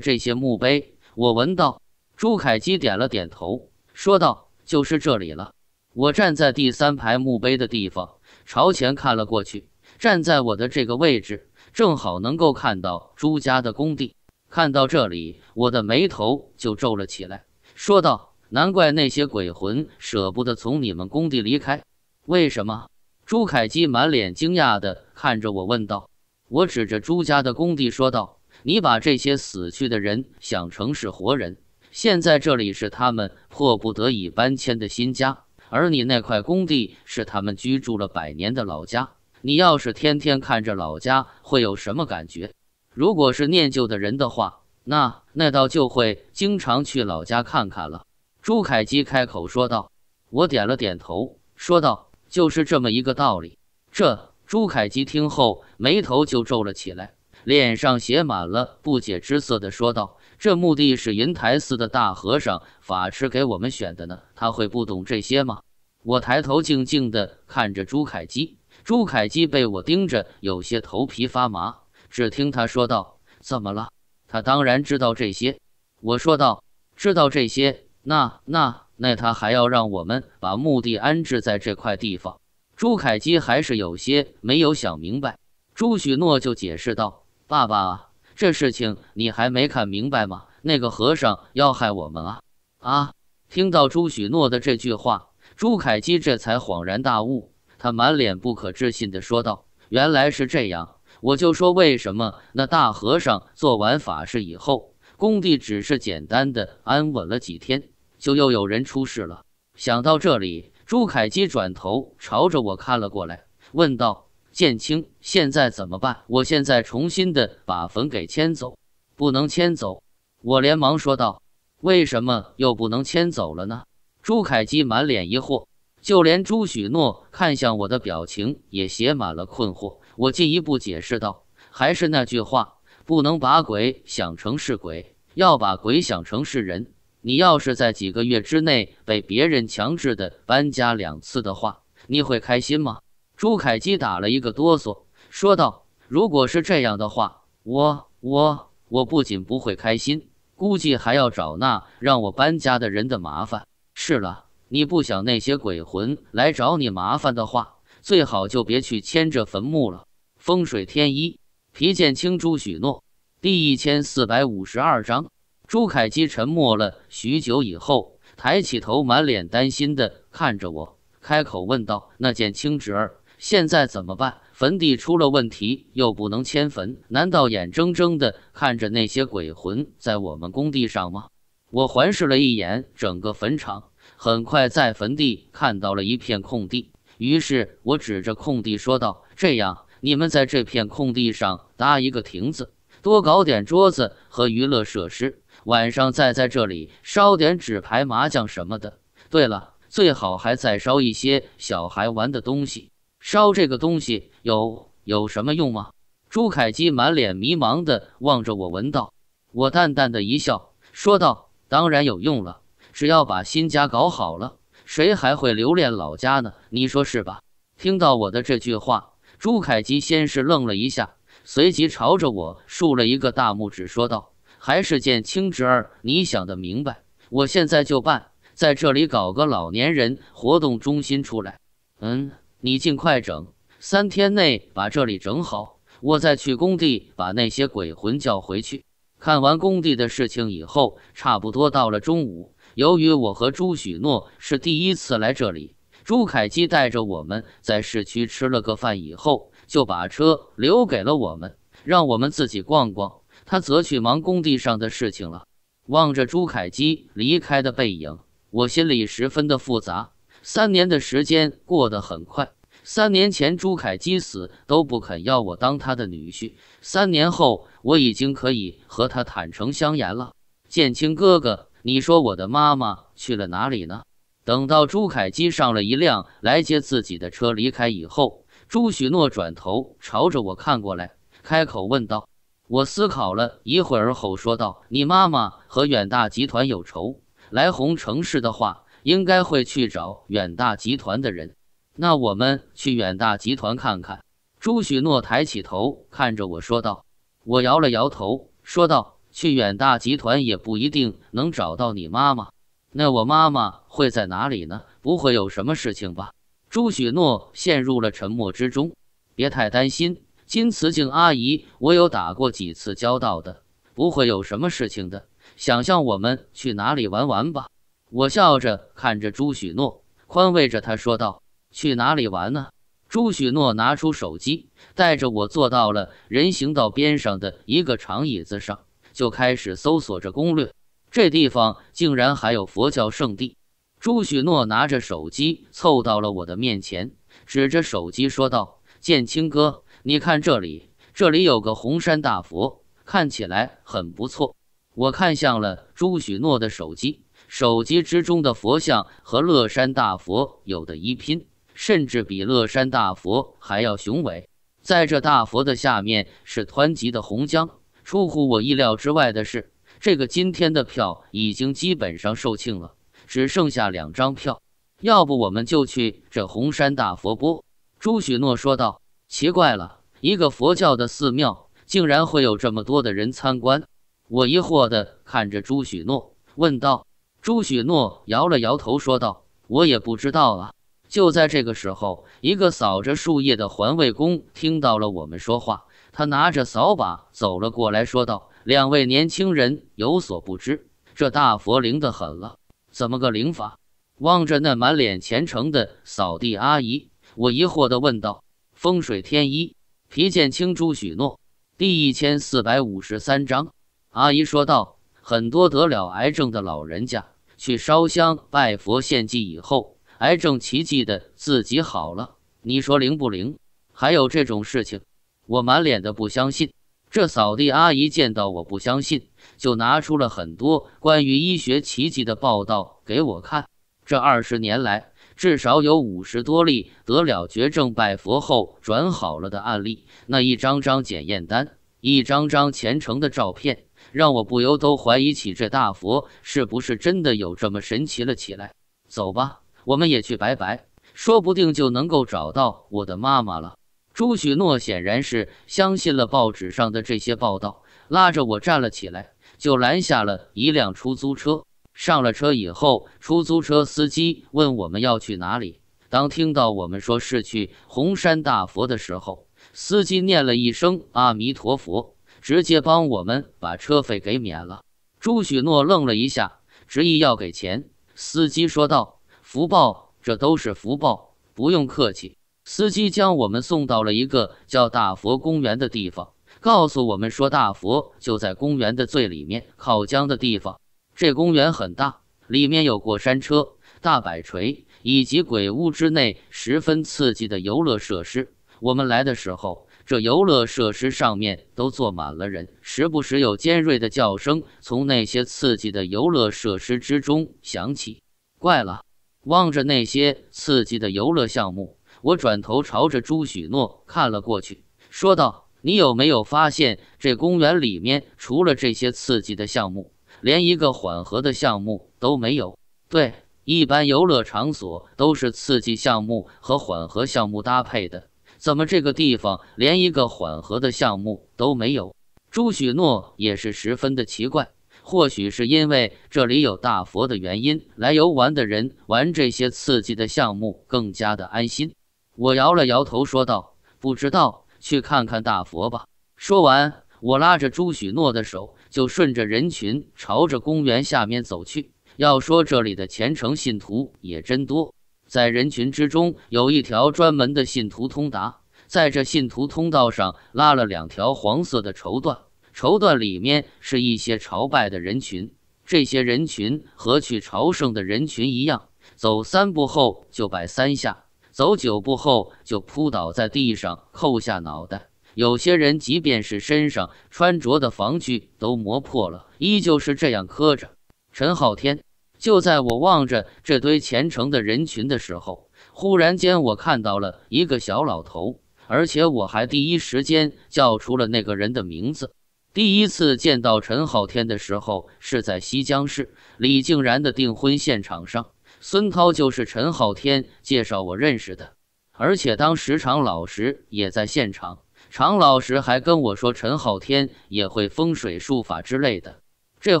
这些墓碑，我闻到，朱凯基点了点头，说道：“就是这里了。”我站在第三排墓碑的地方，朝前看了过去。站在我的这个位置，正好能够看到朱家的工地。看到这里，我的眉头就皱了起来，说道：“难怪那些鬼魂舍不得从你们工地离开，为什么？”朱凯基满脸惊讶地看着我，问道。我指着朱家的工地说道：“你把这些死去的人想成是活人，现在这里是他们迫不得已搬迁的新家。”而你那块工地是他们居住了百年的老家，你要是天天看着老家，会有什么感觉？如果是念旧的人的话，那那倒就会经常去老家看看了。”朱凯基开口说道。我点了点头，说道：“就是这么一个道理。”这朱凯基听后，眉头就皱了起来，脸上写满了不解之色的说道：“这墓地是银台寺的大和尚法师给我们选的呢，他会不懂这些吗？”我抬头静静地看着朱凯基，朱凯基被我盯着，有些头皮发麻。只听他说道：“怎么了？”他当然知道这些，我说道：“知道这些，那那那他还要让我们把墓地安置在这块地方？”朱凯基还是有些没有想明白。朱许诺就解释道：“爸爸，这事情你还没看明白吗？那个和尚要害我们啊啊！”听到朱许诺的这句话。朱凯基这才恍然大悟，他满脸不可置信地说道：“原来是这样，我就说为什么那大和尚做完法事以后，工地只是简单的安稳了几天，就又有人出事了。”想到这里，朱凯基转头朝着我看了过来，问道：“剑清，现在怎么办？我现在重新的把坟给迁走，不能迁走。”我连忙说道：“为什么又不能迁走了呢？”朱凯基满脸疑惑，就连朱许诺看向我的表情也写满了困惑。我进一步解释道：“还是那句话，不能把鬼想成是鬼，要把鬼想成是人。你要是在几个月之内被别人强制的搬家两次的话，你会开心吗？”朱凯基打了一个哆嗦，说道：“如果是这样的话，我我我不仅不会开心，估计还要找那让我搬家的人的麻烦。”是了，你不想那些鬼魂来找你麻烦的话，最好就别去迁这坟墓了。风水天一，皮剑青朱许诺，第一千四百五十二章。朱凯基沉默了许久以后，抬起头，满脸担心的看着我，开口问道：“那件青侄儿，现在怎么办？坟地出了问题，又不能迁坟，难道眼睁睁的看着那些鬼魂在我们工地上吗？”我环视了一眼整个坟场，很快在坟地看到了一片空地。于是，我指着空地说道：“这样，你们在这片空地上搭一个亭子，多搞点桌子和娱乐设施，晚上再在这里烧点纸牌、麻将什么的。对了，最好还再烧一些小孩玩的东西。烧这个东西有有什么用吗？”朱凯基满脸迷茫地望着我问道。我淡淡地一笑，说道。当然有用了，只要把新家搞好了，谁还会留恋老家呢？你说是吧？听到我的这句话，朱凯吉先是愣了一下，随即朝着我竖了一个大拇指，说道：“还是见青侄儿，你想的明白。我现在就办，在这里搞个老年人活动中心出来。嗯，你尽快整，三天内把这里整好，我再去工地把那些鬼魂叫回去。”看完工地的事情以后，差不多到了中午。由于我和朱许诺是第一次来这里，朱凯基带着我们在市区吃了个饭以后，就把车留给了我们，让我们自己逛逛，他则去忙工地上的事情了。望着朱凯基离开的背影，我心里十分的复杂。三年的时间过得很快。三年前，朱凯基死都不肯要我当他的女婿。三年后，我已经可以和他坦诚相言了。建清哥哥，你说我的妈妈去了哪里呢？等到朱凯基上了一辆来接自己的车离开以后，朱许诺转头朝着我看过来，开口问道：“我思考了一会儿后说道，你妈妈和远大集团有仇，来红城市的话，应该会去找远大集团的人。”那我们去远大集团看看。朱许诺抬起头看着我说道：“我摇了摇头，说道：去远大集团也不一定能找到你妈妈。那我妈妈会在哪里呢？不会有什么事情吧？”朱许诺陷入了沉默之中。别太担心，金慈静阿姨，我有打过几次交道的，不会有什么事情的。想象我们去哪里玩玩吧。我笑着看着朱许诺，宽慰着他说道。去哪里玩呢？朱许诺拿出手机，带着我坐到了人行道边上的一个长椅子上，就开始搜索着攻略。这地方竟然还有佛教圣地！朱许诺拿着手机凑到了我的面前，指着手机说道：“建青哥，你看这里，这里有个红山大佛，看起来很不错。”我看向了朱许诺的手机，手机之中的佛像和乐山大佛有的一拼。甚至比乐山大佛还要雄伟。在这大佛的下面是湍急的洪江。出乎我意料之外的是，这个今天的票已经基本上售罄了，只剩下两张票。要不我们就去这洪山大佛波朱许诺说道。“奇怪了，一个佛教的寺庙，竟然会有这么多的人参观？”我疑惑的看着朱许诺问道。朱许诺摇了摇头说道：“我也不知道啊。”就在这个时候，一个扫着树叶的环卫工听到了我们说话，他拿着扫把走了过来，说道：“两位年轻人，有所不知，这大佛灵得很了，怎么个灵法？”望着那满脸虔诚的扫地阿姨，我疑惑地问道：“风水天一，皮剑青珠许诺，第一千四百五十三章。”阿姨说道：“很多得了癌症的老人家去烧香拜佛献祭以后。”癌症奇迹的自己好了，你说灵不灵？还有这种事情，我满脸的不相信。这扫地阿姨见到我不相信，就拿出了很多关于医学奇迹的报道给我看。这二十年来，至少有五十多例得了绝症拜佛后转好了的案例。那一张张检验单，一张张虔诚的照片，让我不由都怀疑起这大佛是不是真的有这么神奇了起来。走吧。我们也去拜拜，说不定就能够找到我的妈妈了。朱许诺显然是相信了报纸上的这些报道，拉着我站了起来，就拦下了一辆出租车。上了车以后，出租车司机问我们要去哪里。当听到我们说是去红山大佛的时候，司机念了一声阿弥陀佛，直接帮我们把车费给免了。朱许诺愣了一下，执意要给钱。司机说道。福报，这都是福报，不用客气。司机将我们送到了一个叫大佛公园的地方，告诉我们说大佛就在公园的最里面靠江的地方。这公园很大，里面有过山车、大摆锤以及鬼屋之内十分刺激的游乐设施。我们来的时候，这游乐设施上面都坐满了人，时不时有尖锐的叫声从那些刺激的游乐设施之中响起。怪了。望着那些刺激的游乐项目，我转头朝着朱许诺看了过去，说道：“你有没有发现，这公园里面除了这些刺激的项目，连一个缓和的项目都没有？对，一般游乐场所都是刺激项目和缓和项目搭配的，怎么这个地方连一个缓和的项目都没有？”朱许诺也是十分的奇怪。或许是因为这里有大佛的原因，来游玩的人玩这些刺激的项目更加的安心。我摇了摇头说道：“不知道，去看看大佛吧。”说完，我拉着朱许诺的手就顺着人群朝着公园下面走去。要说这里的虔诚信徒也真多，在人群之中有一条专门的信徒通达，在这信徒通道上拉了两条黄色的绸缎。绸缎里面是一些朝拜的人群，这些人群和去朝圣的人群一样，走三步后就摆三下，走九步后就扑倒在地上叩下脑袋。有些人即便是身上穿着的防具都磨破了，依旧是这样磕着。陈浩天，就在我望着这堆虔诚的人群的时候，忽然间我看到了一个小老头，而且我还第一时间叫出了那个人的名字。第一次见到陈浩天的时候是在西江市李静然的订婚现场上，孙涛就是陈浩天介绍我认识的，而且当时常老师也在现场，常老师还跟我说陈浩天也会风水术法之类的。这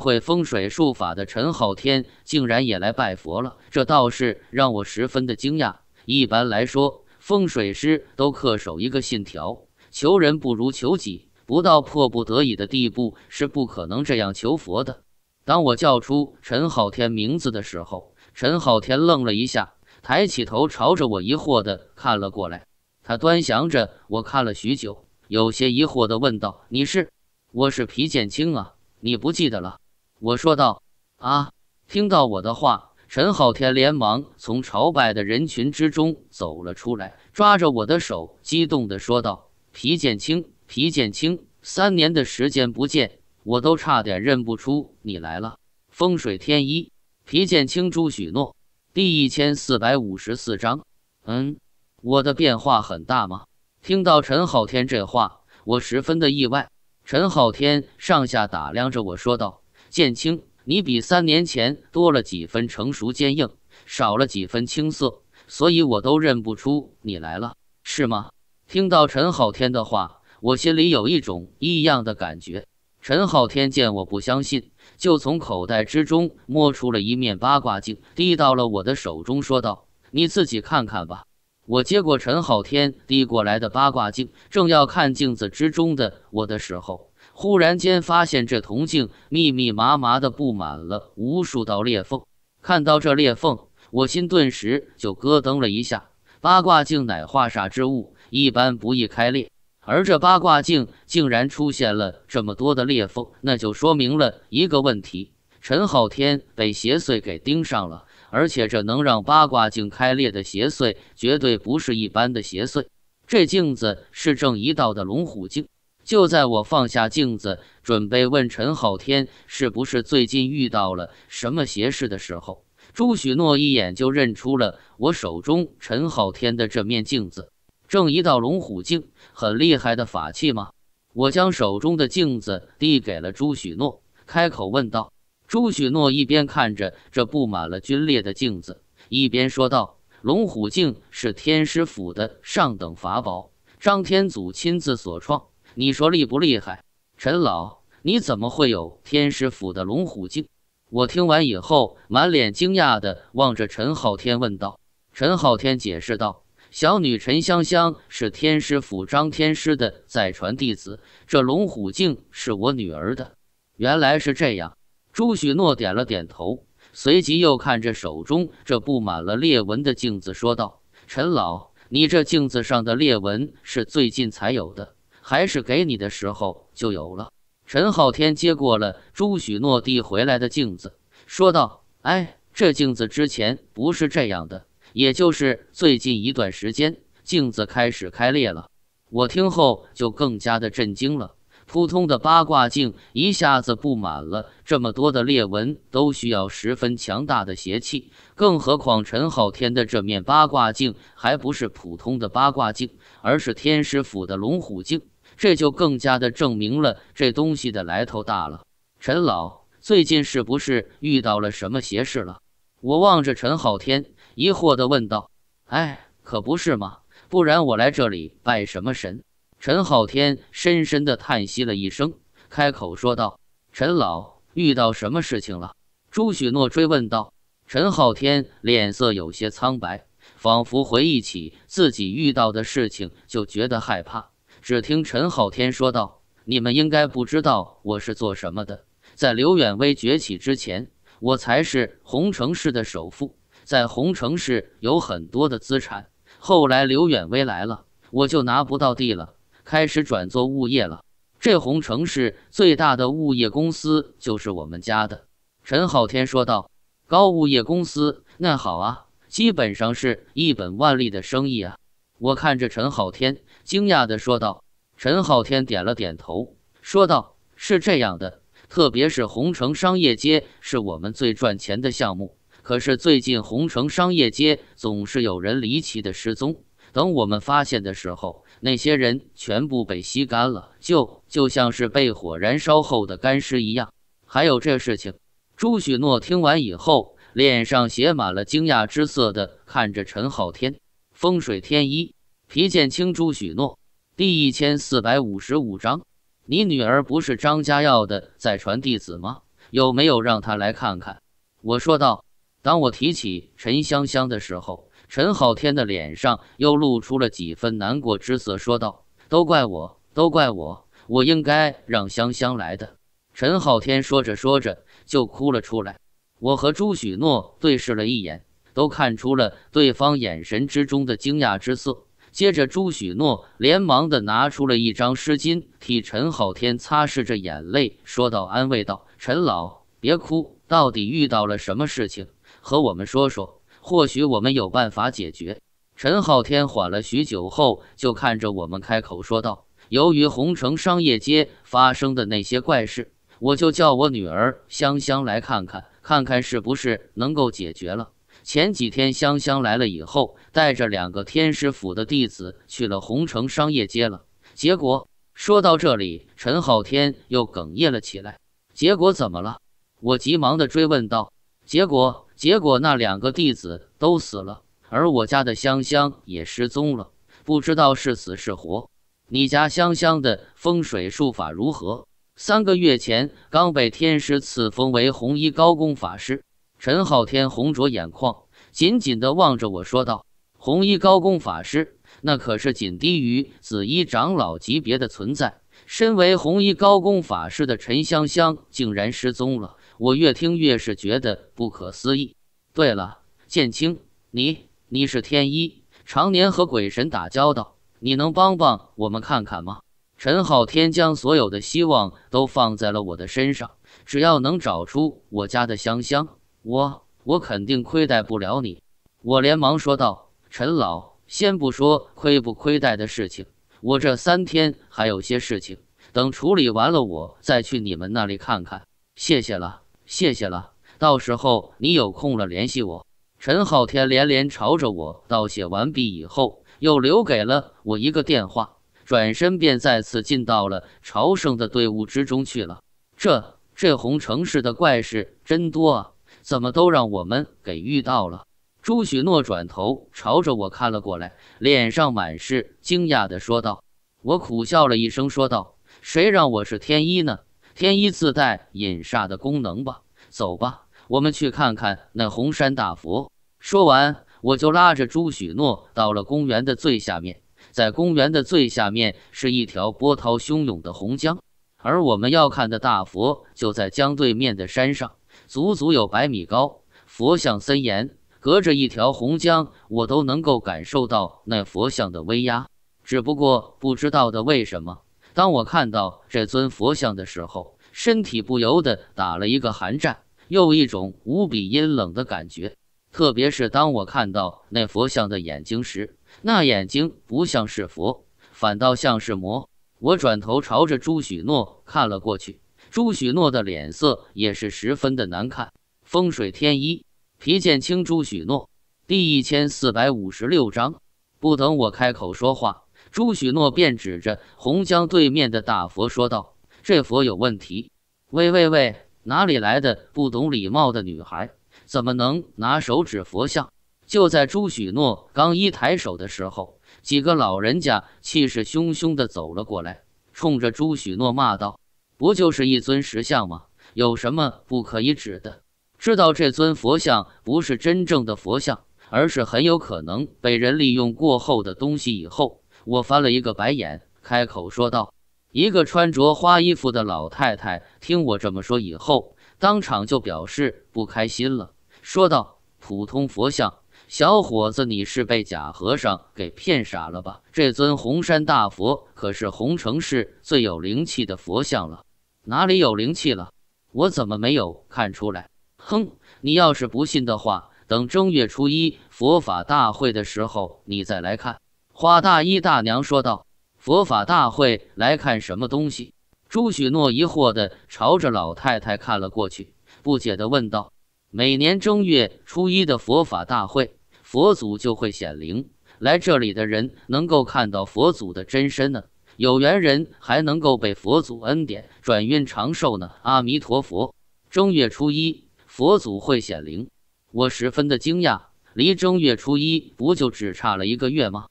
会风水术法的陈浩天竟然也来拜佛了，这倒是让我十分的惊讶。一般来说，风水师都恪守一个信条：求人不如求己。不到迫不得已的地步，是不可能这样求佛的。当我叫出陈浩天名字的时候，陈浩天愣了一下，抬起头朝着我疑惑的看了过来。他端详着我看了许久，有些疑惑的问道：“你是？我是皮剑清啊！你不记得了？”我说道。啊！听到我的话，陈浩天连忙从朝拜的人群之中走了出来，抓着我的手，激动的说道：“皮剑清！”皮剑清，三年的时间不见，我都差点认不出你来了。风水天一，皮剑清，朱许诺，第一千四百五十四章。嗯，我的变化很大吗？听到陈浩天这话，我十分的意外。陈浩天上下打量着我说道：“剑清，你比三年前多了几分成熟坚硬，少了几分青涩，所以我都认不出你来了，是吗？”听到陈浩天的话。我心里有一种异样的感觉。陈浩天见我不相信，就从口袋之中摸出了一面八卦镜，递到了我的手中，说道：“你自己看看吧。”我接过陈浩天递过来的八卦镜，正要看镜子之中的我的时候，忽然间发现这铜镜密密麻麻的布满了无数道裂缝。看到这裂缝，我心顿时就咯噔了一下。八卦镜乃化煞之物，一般不易开裂。而这八卦镜竟然出现了这么多的裂缝，那就说明了一个问题：陈浩天被邪祟给盯上了，而且这能让八卦镜开裂的邪祟绝对不是一般的邪祟。这镜子是正一道的龙虎镜。就在我放下镜子，准备问陈浩天是不是最近遇到了什么邪事的时候，朱许诺一眼就认出了我手中陈浩天的这面镜子。正一道龙虎镜很厉害的法器吗？我将手中的镜子递给了朱许诺，开口问道。朱许诺一边看着这布满了龟裂的镜子，一边说道：“龙虎镜是天师府的上等法宝，张天祖亲自所创，你说厉不厉害？”陈老，你怎么会有天师府的龙虎镜？我听完以后，满脸惊讶的望着陈浩天问道。陈浩天解释道。小女陈香香是天师府张天师的再传弟子，这龙虎镜是我女儿的。原来是这样，朱许诺点了点头，随即又看着手中这布满了裂纹的镜子说道：“陈老，你这镜子上的裂纹是最近才有的，还是给你的时候就有了？”陈浩天接过了朱许诺递回来的镜子，说道：“哎，这镜子之前不是这样的。”也就是最近一段时间，镜子开始开裂了。我听后就更加的震惊了。普通的八卦镜一下子布满了这么多的裂纹，都需要十分强大的邪气，更何况陈浩天的这面八卦镜还不是普通的八卦镜，而是天师府的龙虎镜，这就更加的证明了这东西的来头大了。陈老，最近是不是遇到了什么邪事了？我望着陈浩天。疑惑地问道：“哎，可不是吗？不然我来这里拜什么神？”陈浩天深深地叹息了一声，开口说道：“陈老，遇到什么事情了？”朱许诺追问道。陈浩天脸色有些苍白，仿佛回忆起自己遇到的事情就觉得害怕。只听陈浩天说道：“你们应该不知道我是做什么的，在刘远威崛起之前，我才是红城市的首富。”在红城市有很多的资产，后来刘远威来了，我就拿不到地了，开始转做物业了。这红城市最大的物业公司就是我们家的。陈浩天说道：“高物业公司，那好啊，基本上是一本万利的生意啊。”我看着陈浩天惊讶的说道。陈浩天点了点头，说道：“是这样的，特别是红城商业街是我们最赚钱的项目。”可是最近红城商业街总是有人离奇的失踪，等我们发现的时候，那些人全部被吸干了，就就像是被火燃烧后的干尸一样。还有这事情，朱许诺听完以后，脸上写满了惊讶之色的看着陈浩天，风水天一，皮剑青，朱许诺，第一千四百五十五章，你女儿不是张家耀的再传弟子吗？有没有让他来看看？我说道。当我提起陈香香的时候，陈浩天的脸上又露出了几分难过之色，说道：“都怪我，都怪我，我应该让香香来的。”陈浩天说着说着就哭了出来。我和朱许诺对视了一眼，都看出了对方眼神之中的惊讶之色。接着，朱许诺连忙的拿出了一张湿巾，替陈浩天擦拭着眼泪，说道：“安慰道，陈老别哭，到底遇到了什么事情？”和我们说说，或许我们有办法解决。陈浩天缓了许久后，就看着我们开口说道：“由于红城商业街发生的那些怪事，我就叫我女儿香香来看看，看看是不是能够解决了。前几天香香来了以后，带着两个天师府的弟子去了红城商业街了。结果，说到这里，陈浩天又哽咽了起来。结果怎么了？我急忙的追问道。结果。结果那两个弟子都死了，而我家的香香也失踪了，不知道是死是活。你家香香的风水术法如何？三个月前刚被天师赐封为红衣高功法师。陈浩天红着眼眶，紧紧地望着我说道：“红衣高功法师，那可是仅低于紫衣长老级别的存在。身为红衣高功法师的陈香香，竟然失踪了。”我越听越是觉得不可思议。对了，剑清，你你是天一，常年和鬼神打交道，你能帮帮我们看看吗？陈浩天将所有的希望都放在了我的身上，只要能找出我家的香香，我我肯定亏待不了你。我连忙说道：“陈老，先不说亏不亏待的事情，我这三天还有些事情，等处理完了我再去你们那里看看，谢谢了。”谢谢了，到时候你有空了联系我。陈浩天连连朝着我道谢完毕以后，又留给了我一个电话，转身便再次进到了朝圣的队伍之中去了。这这红城市的怪事真多啊，怎么都让我们给遇到了？朱许诺转头朝着我看了过来，脸上满是惊讶的说道。我苦笑了一声说道：“谁让我是天一呢？天一自带引煞的功能吧。”走吧，我们去看看那红山大佛。说完，我就拉着朱许诺到了公园的最下面。在公园的最下面是一条波涛汹涌的洪江，而我们要看的大佛就在江对面的山上，足足有百米高，佛像森严。隔着一条洪江，我都能够感受到那佛像的威压。只不过不知道的为什么，当我看到这尊佛像的时候，身体不由得打了一个寒战。又一种无比阴冷的感觉，特别是当我看到那佛像的眼睛时，那眼睛不像是佛，反倒像是魔。我转头朝着朱许诺看了过去，朱许诺的脸色也是十分的难看。风水天一，皮剑青朱许诺，第一千四百五十六章。不等我开口说话，朱许诺便指着红江对面的大佛说道：“这佛有问题。”喂喂喂。哪里来的不懂礼貌的女孩？怎么能拿手指佛像？就在朱许诺刚一抬手的时候，几个老人家气势汹汹地走了过来，冲着朱许诺骂道：“不就是一尊石像吗？有什么不可以指的？”知道这尊佛像不是真正的佛像，而是很有可能被人利用过后的东西以后，我翻了一个白眼，开口说道。一个穿着花衣服的老太太听我这么说以后，当场就表示不开心了，说道：“普通佛像，小伙子，你是被假和尚给骗傻了吧？这尊红山大佛可是红尘市最有灵气的佛像了，哪里有灵气了？我怎么没有看出来？哼，你要是不信的话，等正月初一佛法大会的时候，你再来看。”花大衣大娘说道。佛法大会来看什么东西？朱许诺疑惑地朝着老太太看了过去，不解地问道：“每年正月初一的佛法大会，佛祖就会显灵，来这里的人能够看到佛祖的真身呢。有缘人还能够被佛祖恩典转运长寿呢。阿弥陀佛，正月初一佛祖会显灵，我十分的惊讶。离正月初一不就只差了一个月吗？”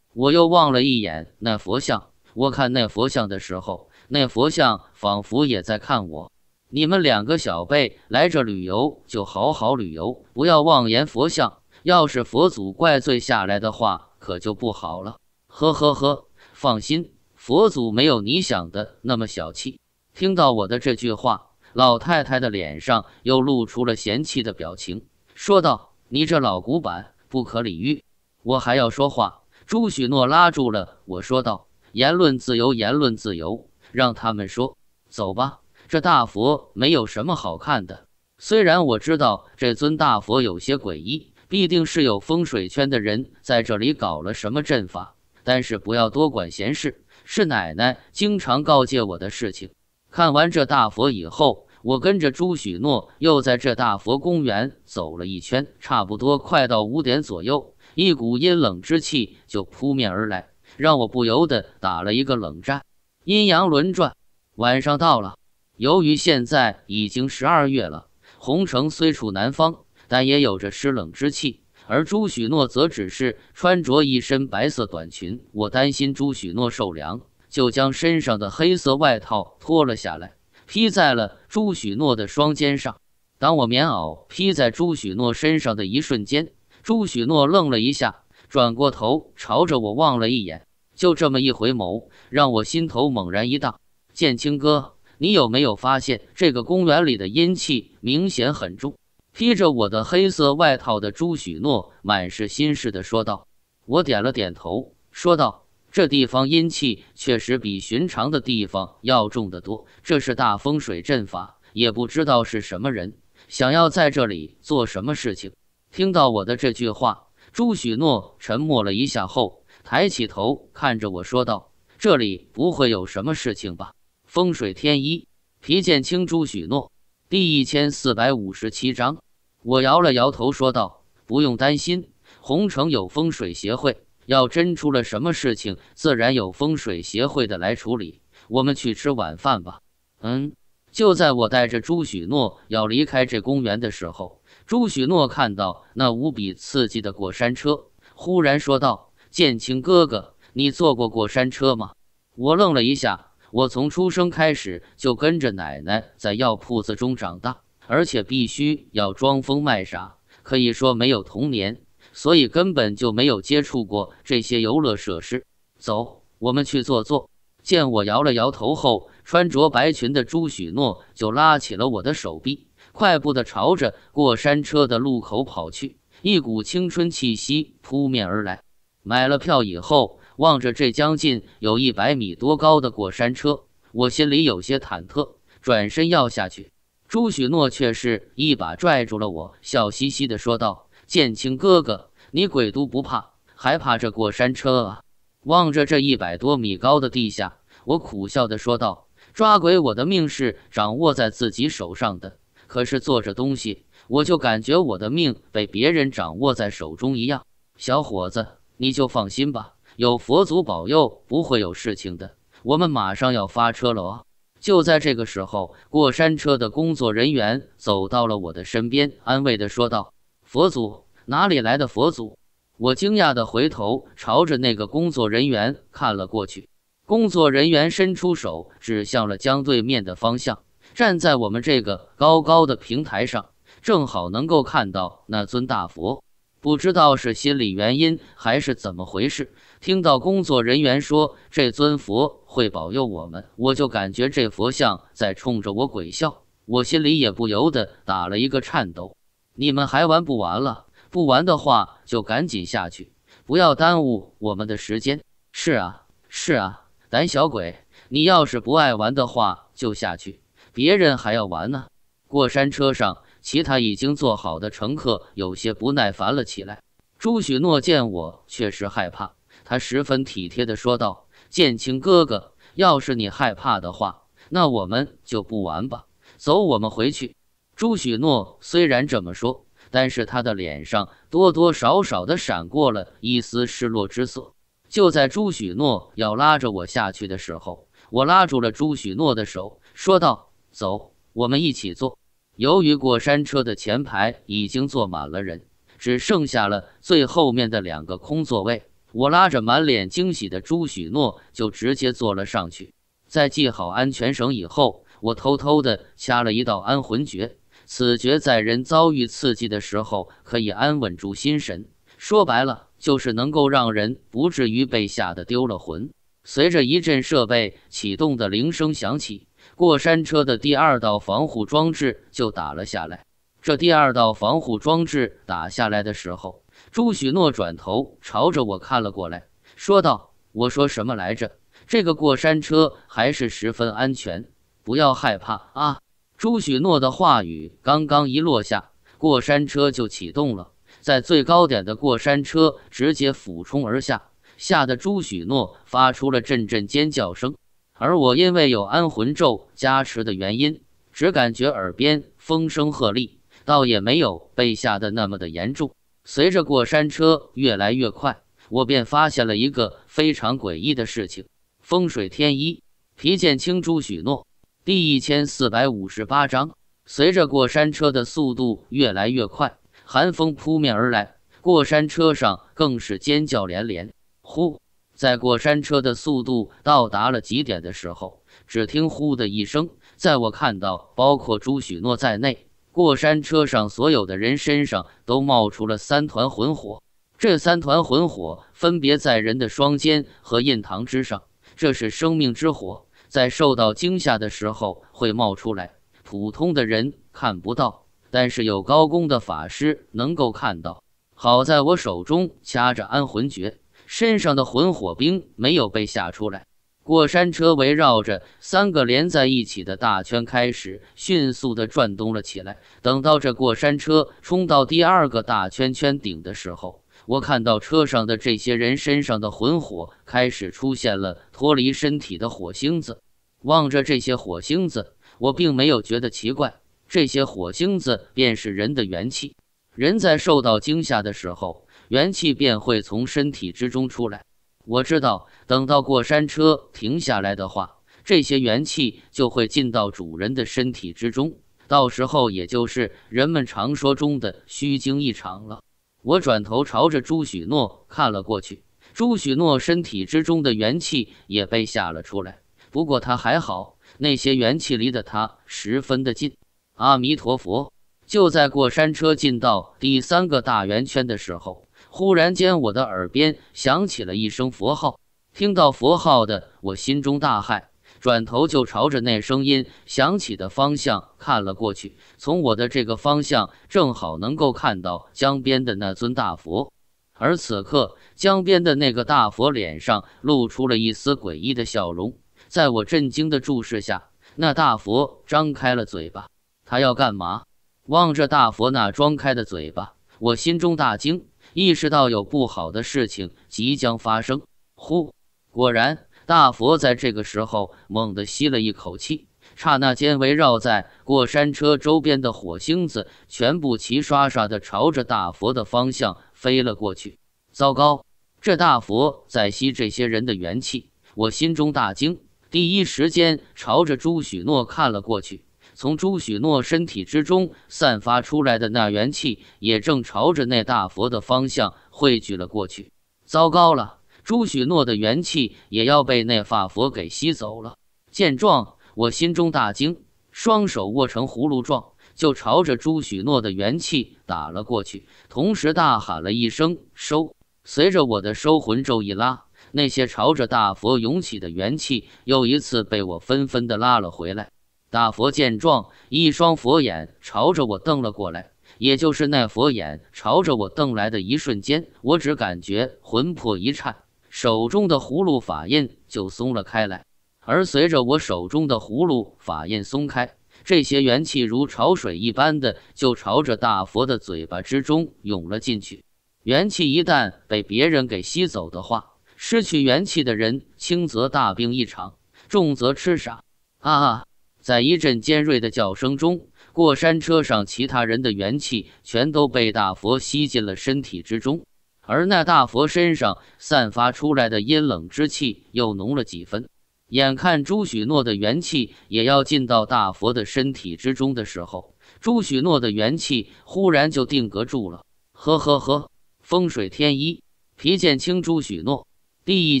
我又望了一眼那佛像，我看那佛像的时候，那佛像仿佛也在看我。你们两个小辈来这旅游，就好好旅游，不要妄言佛像。要是佛祖怪罪下来的话，可就不好了。呵呵呵，放心，佛祖没有你想的那么小气。听到我的这句话，老太太的脸上又露出了嫌弃的表情，说道：“你这老古板，不可理喻。我还要说话。”朱许诺拉住了我说道：“言论自由，言论自由，让他们说。走吧，这大佛没有什么好看的。虽然我知道这尊大佛有些诡异，必定是有风水圈的人在这里搞了什么阵法，但是不要多管闲事。是奶奶经常告诫我的事情。”看完这大佛以后，我跟着朱许诺又在这大佛公园走了一圈，差不多快到五点左右。一股阴冷之气就扑面而来，让我不由得打了一个冷战。阴阳轮转，晚上到了。由于现在已经十二月了，红城虽处南方，但也有着湿冷之气。而朱许诺则只是穿着一身白色短裙，我担心朱许诺受凉，就将身上的黑色外套脱了下来，披在了朱许诺的双肩上。当我棉袄披在朱许诺身上的一瞬间。朱许诺愣了一下，转过头朝着我望了一眼。就这么一回眸，让我心头猛然一荡。建青哥，你有没有发现这个公园里的阴气明显很重？披着我的黑色外套的朱许诺满是心事的说道。我点了点头，说道：“这地方阴气确实比寻常的地方要重得多。这是大风水阵法，也不知道是什么人想要在这里做什么事情。”听到我的这句话，朱许诺沉默了一下后，抬起头看着我说道：“这里不会有什么事情吧？”风水天一，皮剑青，朱许诺，第一千四百五十七章。我摇了摇头说道：“不用担心，红城有风水协会，要真出了什么事情，自然有风水协会的来处理。我们去吃晚饭吧。”嗯。就在我带着朱许诺要离开这公园的时候。朱许诺看到那无比刺激的过山车，忽然说道：“剑青哥哥，你坐过过山车吗？”我愣了一下。我从出生开始就跟着奶奶在药铺子中长大，而且必须要装疯卖傻，可以说没有童年，所以根本就没有接触过这些游乐设施。走，我们去坐坐。见我摇了摇头后，穿着白裙的朱许诺就拉起了我的手臂。快步的朝着过山车的路口跑去，一股青春气息扑面而来。买了票以后，望着这将近有一百米多高的过山车，我心里有些忐忑，转身要下去。朱许诺却是一把拽住了我，笑嘻嘻的说道：“剑清哥哥，你鬼都不怕，还怕这过山车啊？”望着这一百多米高的地下，我苦笑的说道：“抓鬼，我的命是掌握在自己手上的。”可是做这东西，我就感觉我的命被别人掌握在手中一样。小伙子，你就放心吧，有佛祖保佑，不会有事情的。我们马上要发车了哦。就在这个时候，过山车的工作人员走到了我的身边，安慰的说道：“佛祖哪里来的佛祖？”我惊讶的回头朝着那个工作人员看了过去。工作人员伸出手指向了江对面的方向。站在我们这个高高的平台上，正好能够看到那尊大佛。不知道是心理原因还是怎么回事，听到工作人员说这尊佛会保佑我们，我就感觉这佛像在冲着我鬼笑，我心里也不由得打了一个颤抖。你们还玩不玩了？不玩的话就赶紧下去，不要耽误我们的时间。是啊，是啊，胆小鬼，你要是不爱玩的话就下去。别人还要玩呢，过山车上其他已经坐好的乘客有些不耐烦了起来。朱许诺见我确实害怕，他十分体贴的说道：“剑清哥哥，要是你害怕的话，那我们就不玩吧，走，我们回去。”朱许诺虽然这么说，但是他的脸上多多少少的闪过了一丝失落之色。就在朱许诺要拉着我下去的时候，我拉住了朱许诺的手，说道。走，我们一起坐。由于过山车的前排已经坐满了人，只剩下了最后面的两个空座位。我拉着满脸惊喜的朱许诺，就直接坐了上去。在系好安全绳以后，我偷偷的掐了一道安魂诀。此诀在人遭遇刺激的时候，可以安稳住心神。说白了，就是能够让人不至于被吓得丢了魂。随着一阵设备启动的铃声响起。过山车的第二道防护装置就打了下来。这第二道防护装置打下来的时候，朱许诺转头朝着我看了过来，说道：“我说什么来着？这个过山车还是十分安全，不要害怕啊！”朱许诺的话语刚刚一落下，过山车就启动了，在最高点的过山车直接俯冲而下，吓得朱许诺发出了阵阵尖叫声。而我因为有安魂咒加持的原因，只感觉耳边风声鹤唳，倒也没有被吓得那么的严重。随着过山车越来越快，我便发现了一个非常诡异的事情。风水天一，皮剑青珠许诺，第一千四百五十八章。随着过山车的速度越来越快，寒风扑面而来，过山车上更是尖叫连连。呼！在过山车的速度到达了极点的时候，只听“呼”的一声，在我看到包括朱许诺在内过山车上所有的人身上都冒出了三团魂火。这三团魂火分别在人的双肩和印堂之上，这是生命之火，在受到惊吓的时候会冒出来。普通的人看不到，但是有高功的法师能够看到。好在我手中掐着安魂诀。身上的魂火兵没有被吓出来。过山车围绕着三个连在一起的大圈开始迅速的转动了起来。等到这过山车冲到第二个大圈圈顶的时候，我看到车上的这些人身上的魂火开始出现了脱离身体的火星子。望着这些火星子，我并没有觉得奇怪。这些火星子便是人的元气。人在受到惊吓的时候。元气便会从身体之中出来。我知道，等到过山车停下来的话，这些元气就会进到主人的身体之中。到时候，也就是人们常说中的虚惊一场了。我转头朝着朱许诺看了过去，朱许诺身体之中的元气也被吓了出来。不过他还好，那些元气离得他十分的近。阿弥陀佛！就在过山车进到第三个大圆圈的时候。忽然间，我的耳边响起了一声佛号。听到佛号的我心中大骇，转头就朝着那声音响起的方向看了过去。从我的这个方向，正好能够看到江边的那尊大佛。而此刻，江边的那个大佛脸上露出了一丝诡异的笑容。在我震惊的注视下，那大佛张开了嘴巴，他要干嘛？望着大佛那张开的嘴巴，我心中大惊。意识到有不好的事情即将发生，呼！果然，大佛在这个时候猛地吸了一口气，刹那间，围绕在过山车周边的火星子全部齐刷刷地朝着大佛的方向飞了过去。糟糕，这大佛在吸这些人的元气，我心中大惊，第一时间朝着朱许诺看了过去。从朱许诺身体之中散发出来的那元气，也正朝着那大佛的方向汇聚了过去。糟糕了，朱许诺的元气也要被那法佛给吸走了。见状，我心中大惊，双手握成葫芦状，就朝着朱许诺的元气打了过去，同时大喊了一声“收”。随着我的收魂咒一拉，那些朝着大佛涌起的元气，又一次被我纷纷的拉了回来。大佛见状，一双佛眼朝着我瞪了过来。也就是那佛眼朝着我瞪来的一瞬间，我只感觉魂魄一颤，手中的葫芦法印就松了开来。而随着我手中的葫芦法印松开，这些元气如潮水一般的就朝着大佛的嘴巴之中涌了进去。元气一旦被别人给吸走的话，失去元气的人，轻则大病一场，重则痴傻啊！在一阵尖锐的叫声中，过山车上其他人的元气全都被大佛吸进了身体之中，而那大佛身上散发出来的阴冷之气又浓了几分。眼看朱许诺的元气也要进到大佛的身体之中的时候，朱许诺的元气忽然就定格住了。呵呵呵，风水天一，皮剑青，朱许诺，第一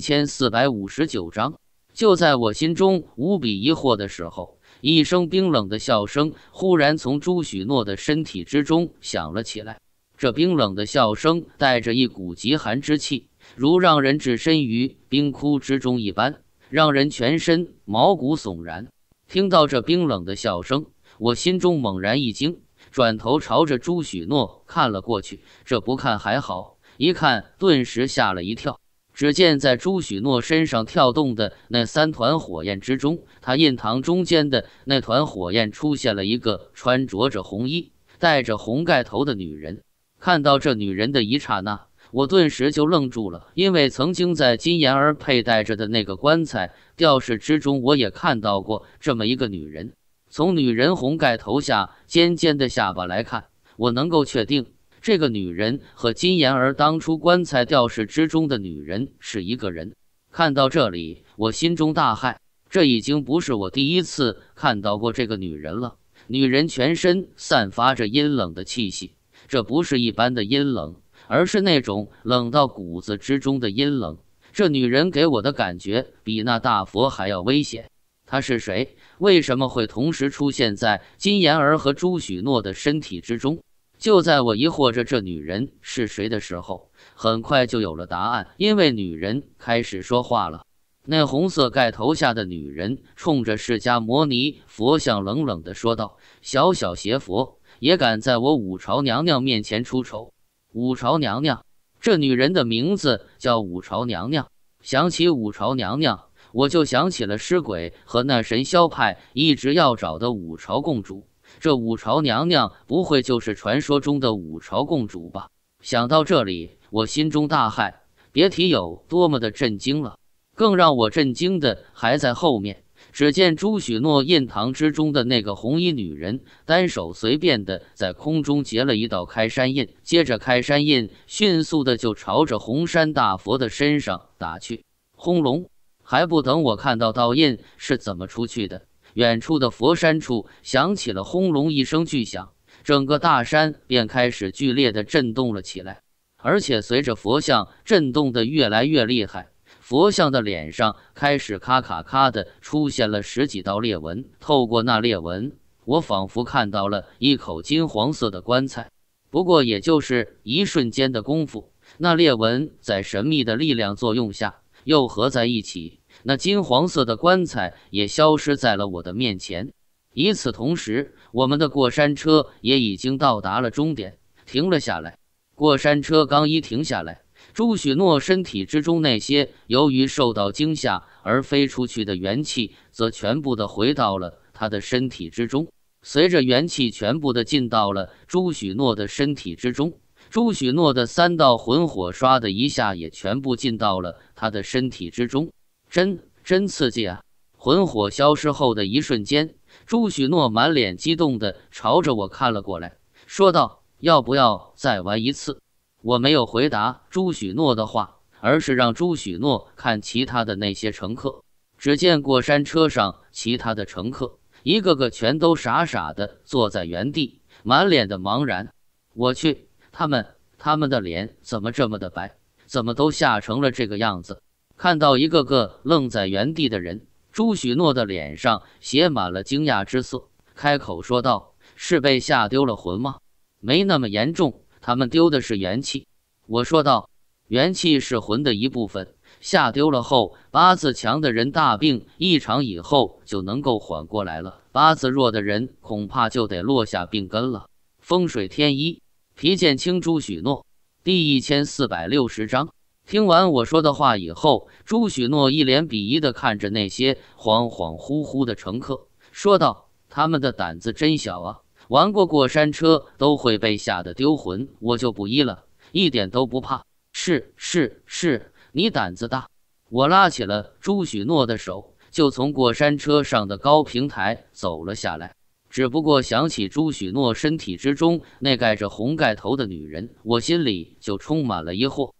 千四百五十九章。就在我心中无比疑惑的时候。一声冰冷的笑声忽然从朱许诺的身体之中响了起来，这冰冷的笑声带着一股极寒之气，如让人置身于冰窟之中一般，让人全身毛骨悚然。听到这冰冷的笑声，我心中猛然一惊，转头朝着朱许诺看了过去。这不看还好，一看顿时吓了一跳。只见在朱许诺身上跳动的那三团火焰之中，他印堂中间的那团火焰出现了一个穿着着红衣、戴着红盖头的女人。看到这女人的一刹那，我顿时就愣住了，因为曾经在金妍儿佩戴着的那个棺材吊饰之中，我也看到过这么一个女人。从女人红盖头下尖尖的下巴来看，我能够确定。这个女人和金妍儿当初棺材吊饰之中的女人是一个人。看到这里，我心中大骇。这已经不是我第一次看到过这个女人了。女人全身散发着阴冷的气息，这不是一般的阴冷，而是那种冷到骨子之中的阴冷。这女人给我的感觉比那大佛还要危险。她是谁？为什么会同时出现在金妍儿和朱许诺的身体之中？就在我疑惑着这女人是谁的时候，很快就有了答案。因为女人开始说话了。那红色盖头下的女人冲着释迦摩尼佛像冷冷地说道：“小小邪佛也敢在我五朝娘娘面前出丑！”五朝娘娘，这女人的名字叫五朝娘娘。想起五朝娘娘，我就想起了尸鬼和那神霄派一直要找的五朝共主。这五朝娘娘不会就是传说中的五朝公主吧？想到这里，我心中大骇，别提有多么的震惊了。更让我震惊的还在后面。只见朱许诺印堂之中的那个红衣女人，单手随便的在空中结了一道开山印，接着开山印迅速的就朝着红山大佛的身上打去。轰隆！还不等我看到道印是怎么出去的。远处的佛山处响起了轰隆一声巨响，整个大山便开始剧烈的震动了起来。而且随着佛像震动的越来越厉害，佛像的脸上开始咔咔咔的出现了十几道裂纹。透过那裂纹，我仿佛看到了一口金黄色的棺材。不过也就是一瞬间的功夫，那裂纹在神秘的力量作用下又合在一起。那金黄色的棺材也消失在了我的面前。与此同时，我们的过山车也已经到达了终点，停了下来。过山车刚一停下来，朱许诺身体之中那些由于受到惊吓而飞出去的元气，则全部的回到了他的身体之中。随着元气全部的进到了朱许诺的身体之中，朱许诺的三道魂火刷的一下也全部进到了他的身体之中。真真刺激啊！魂火消失后的一瞬间，朱许诺满脸激动地朝着我看了过来，说道：“要不要再玩一次？”我没有回答朱许诺的话，而是让朱许诺看其他的那些乘客。只见过山车上其他的乘客一个个全都傻傻地坐在原地，满脸的茫然。我去，他们他们的脸怎么这么的白？怎么都吓成了这个样子？看到一个个愣在原地的人，朱许诺的脸上写满了惊讶之色，开口说道：“是被吓丢了魂吗？没那么严重，他们丢的是元气。”我说道：“元气是魂的一部分，吓丢了后，八字强的人大病一场以后就能够缓过来了，八字弱的人恐怕就得落下病根了。”风水天一，皮剑青，朱许诺，第一千四百六十章。听完我说的话以后，朱许诺一脸鄙夷的看着那些恍恍惚惚的乘客，说道：“他们的胆子真小啊，玩过过山车都会被吓得丢魂。我就不依了，一点都不怕。”“是是是，你胆子大。”我拉起了朱许诺的手，就从过山车上的高平台走了下来。只不过想起朱许诺身体之中那盖着红盖头的女人，我心里就充满了疑惑。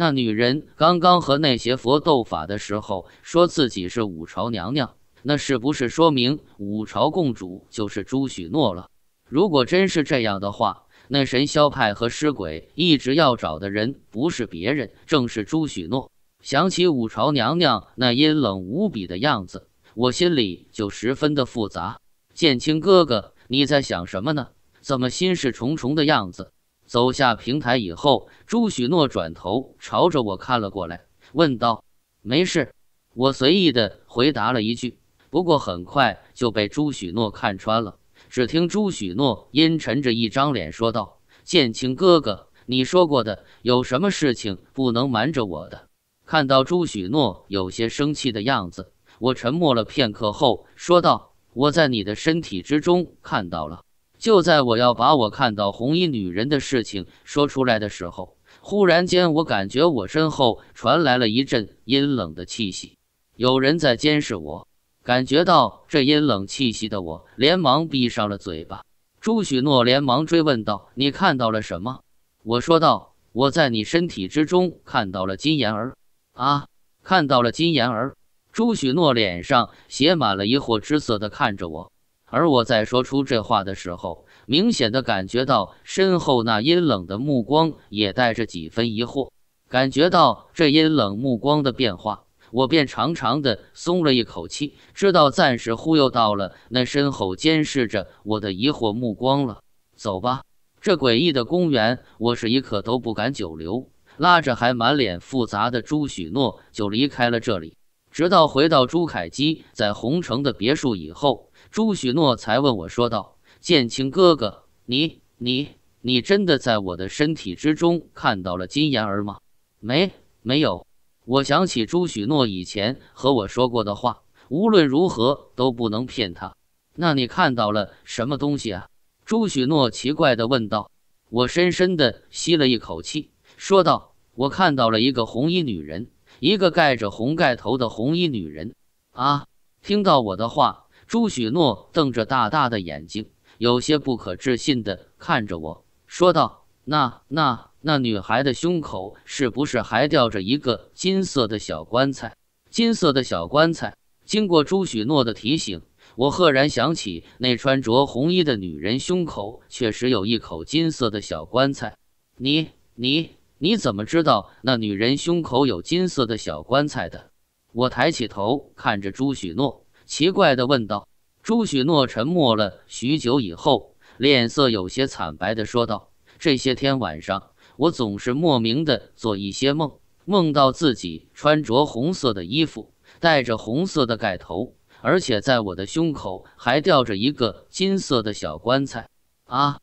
那女人刚刚和那邪佛斗法的时候，说自己是五朝娘娘，那是不是说明五朝公主就是朱许诺了？如果真是这样的话，那神霄派和尸鬼一直要找的人不是别人，正是朱许诺。想起五朝娘娘那阴冷无比的样子，我心里就十分的复杂。剑清哥哥，你在想什么呢？怎么心事重重的样子？走下平台以后，朱许诺转头朝着我看了过来，问道：“没事。”我随意的回答了一句，不过很快就被朱许诺看穿了。只听朱许诺阴沉着一张脸说道：“剑清哥哥，你说过的，有什么事情不能瞒着我的？”看到朱许诺有些生气的样子，我沉默了片刻后说道：“我在你的身体之中看到了。”就在我要把我看到红衣女人的事情说出来的时候，忽然间，我感觉我身后传来了一阵阴冷的气息，有人在监视我。感觉到这阴冷气息的我，连忙闭上了嘴巴。朱许诺连忙追问道：“你看到了什么？”我说道：“我在你身体之中看到了金妍儿。”啊，看到了金妍儿。朱许诺脸上写满了疑惑之色的看着我。而我在说出这话的时候，明显的感觉到身后那阴冷的目光也带着几分疑惑。感觉到这阴冷目光的变化，我便长长的松了一口气，知道暂时忽悠到了那身后监视着我的疑惑目光了。走吧，这诡异的公园，我是一刻都不敢久留。拉着还满脸复杂的朱许诺就离开了这里。直到回到朱凯基在红城的别墅以后。朱许诺才问我说道：“剑清哥哥，你、你、你真的在我的身体之中看到了金妍儿吗？没、没有。”我想起朱许诺以前和我说过的话，无论如何都不能骗他。那你看到了什么东西啊？”朱许诺奇怪的问道。我深深的吸了一口气，说道：“我看到了一个红衣女人，一个盖着红盖头的红衣女人。”啊！听到我的话。朱许诺瞪着大大的眼睛，有些不可置信地看着我，说道：“那、那、那女孩的胸口是不是还吊着一个金色的小棺材？金色的小棺材。”经过朱许诺的提醒，我赫然想起那穿着红衣的女人胸口确实有一口金色的小棺材。“你、你、你怎么知道那女人胸口有金色的小棺材的？”我抬起头看着朱许诺。奇怪地问道：“朱许诺沉默了许久以后，脸色有些惨白地说道：‘这些天晚上，我总是莫名地做一些梦，梦到自己穿着红色的衣服，戴着红色的盖头，而且在我的胸口还吊着一个金色的小棺材。’啊！”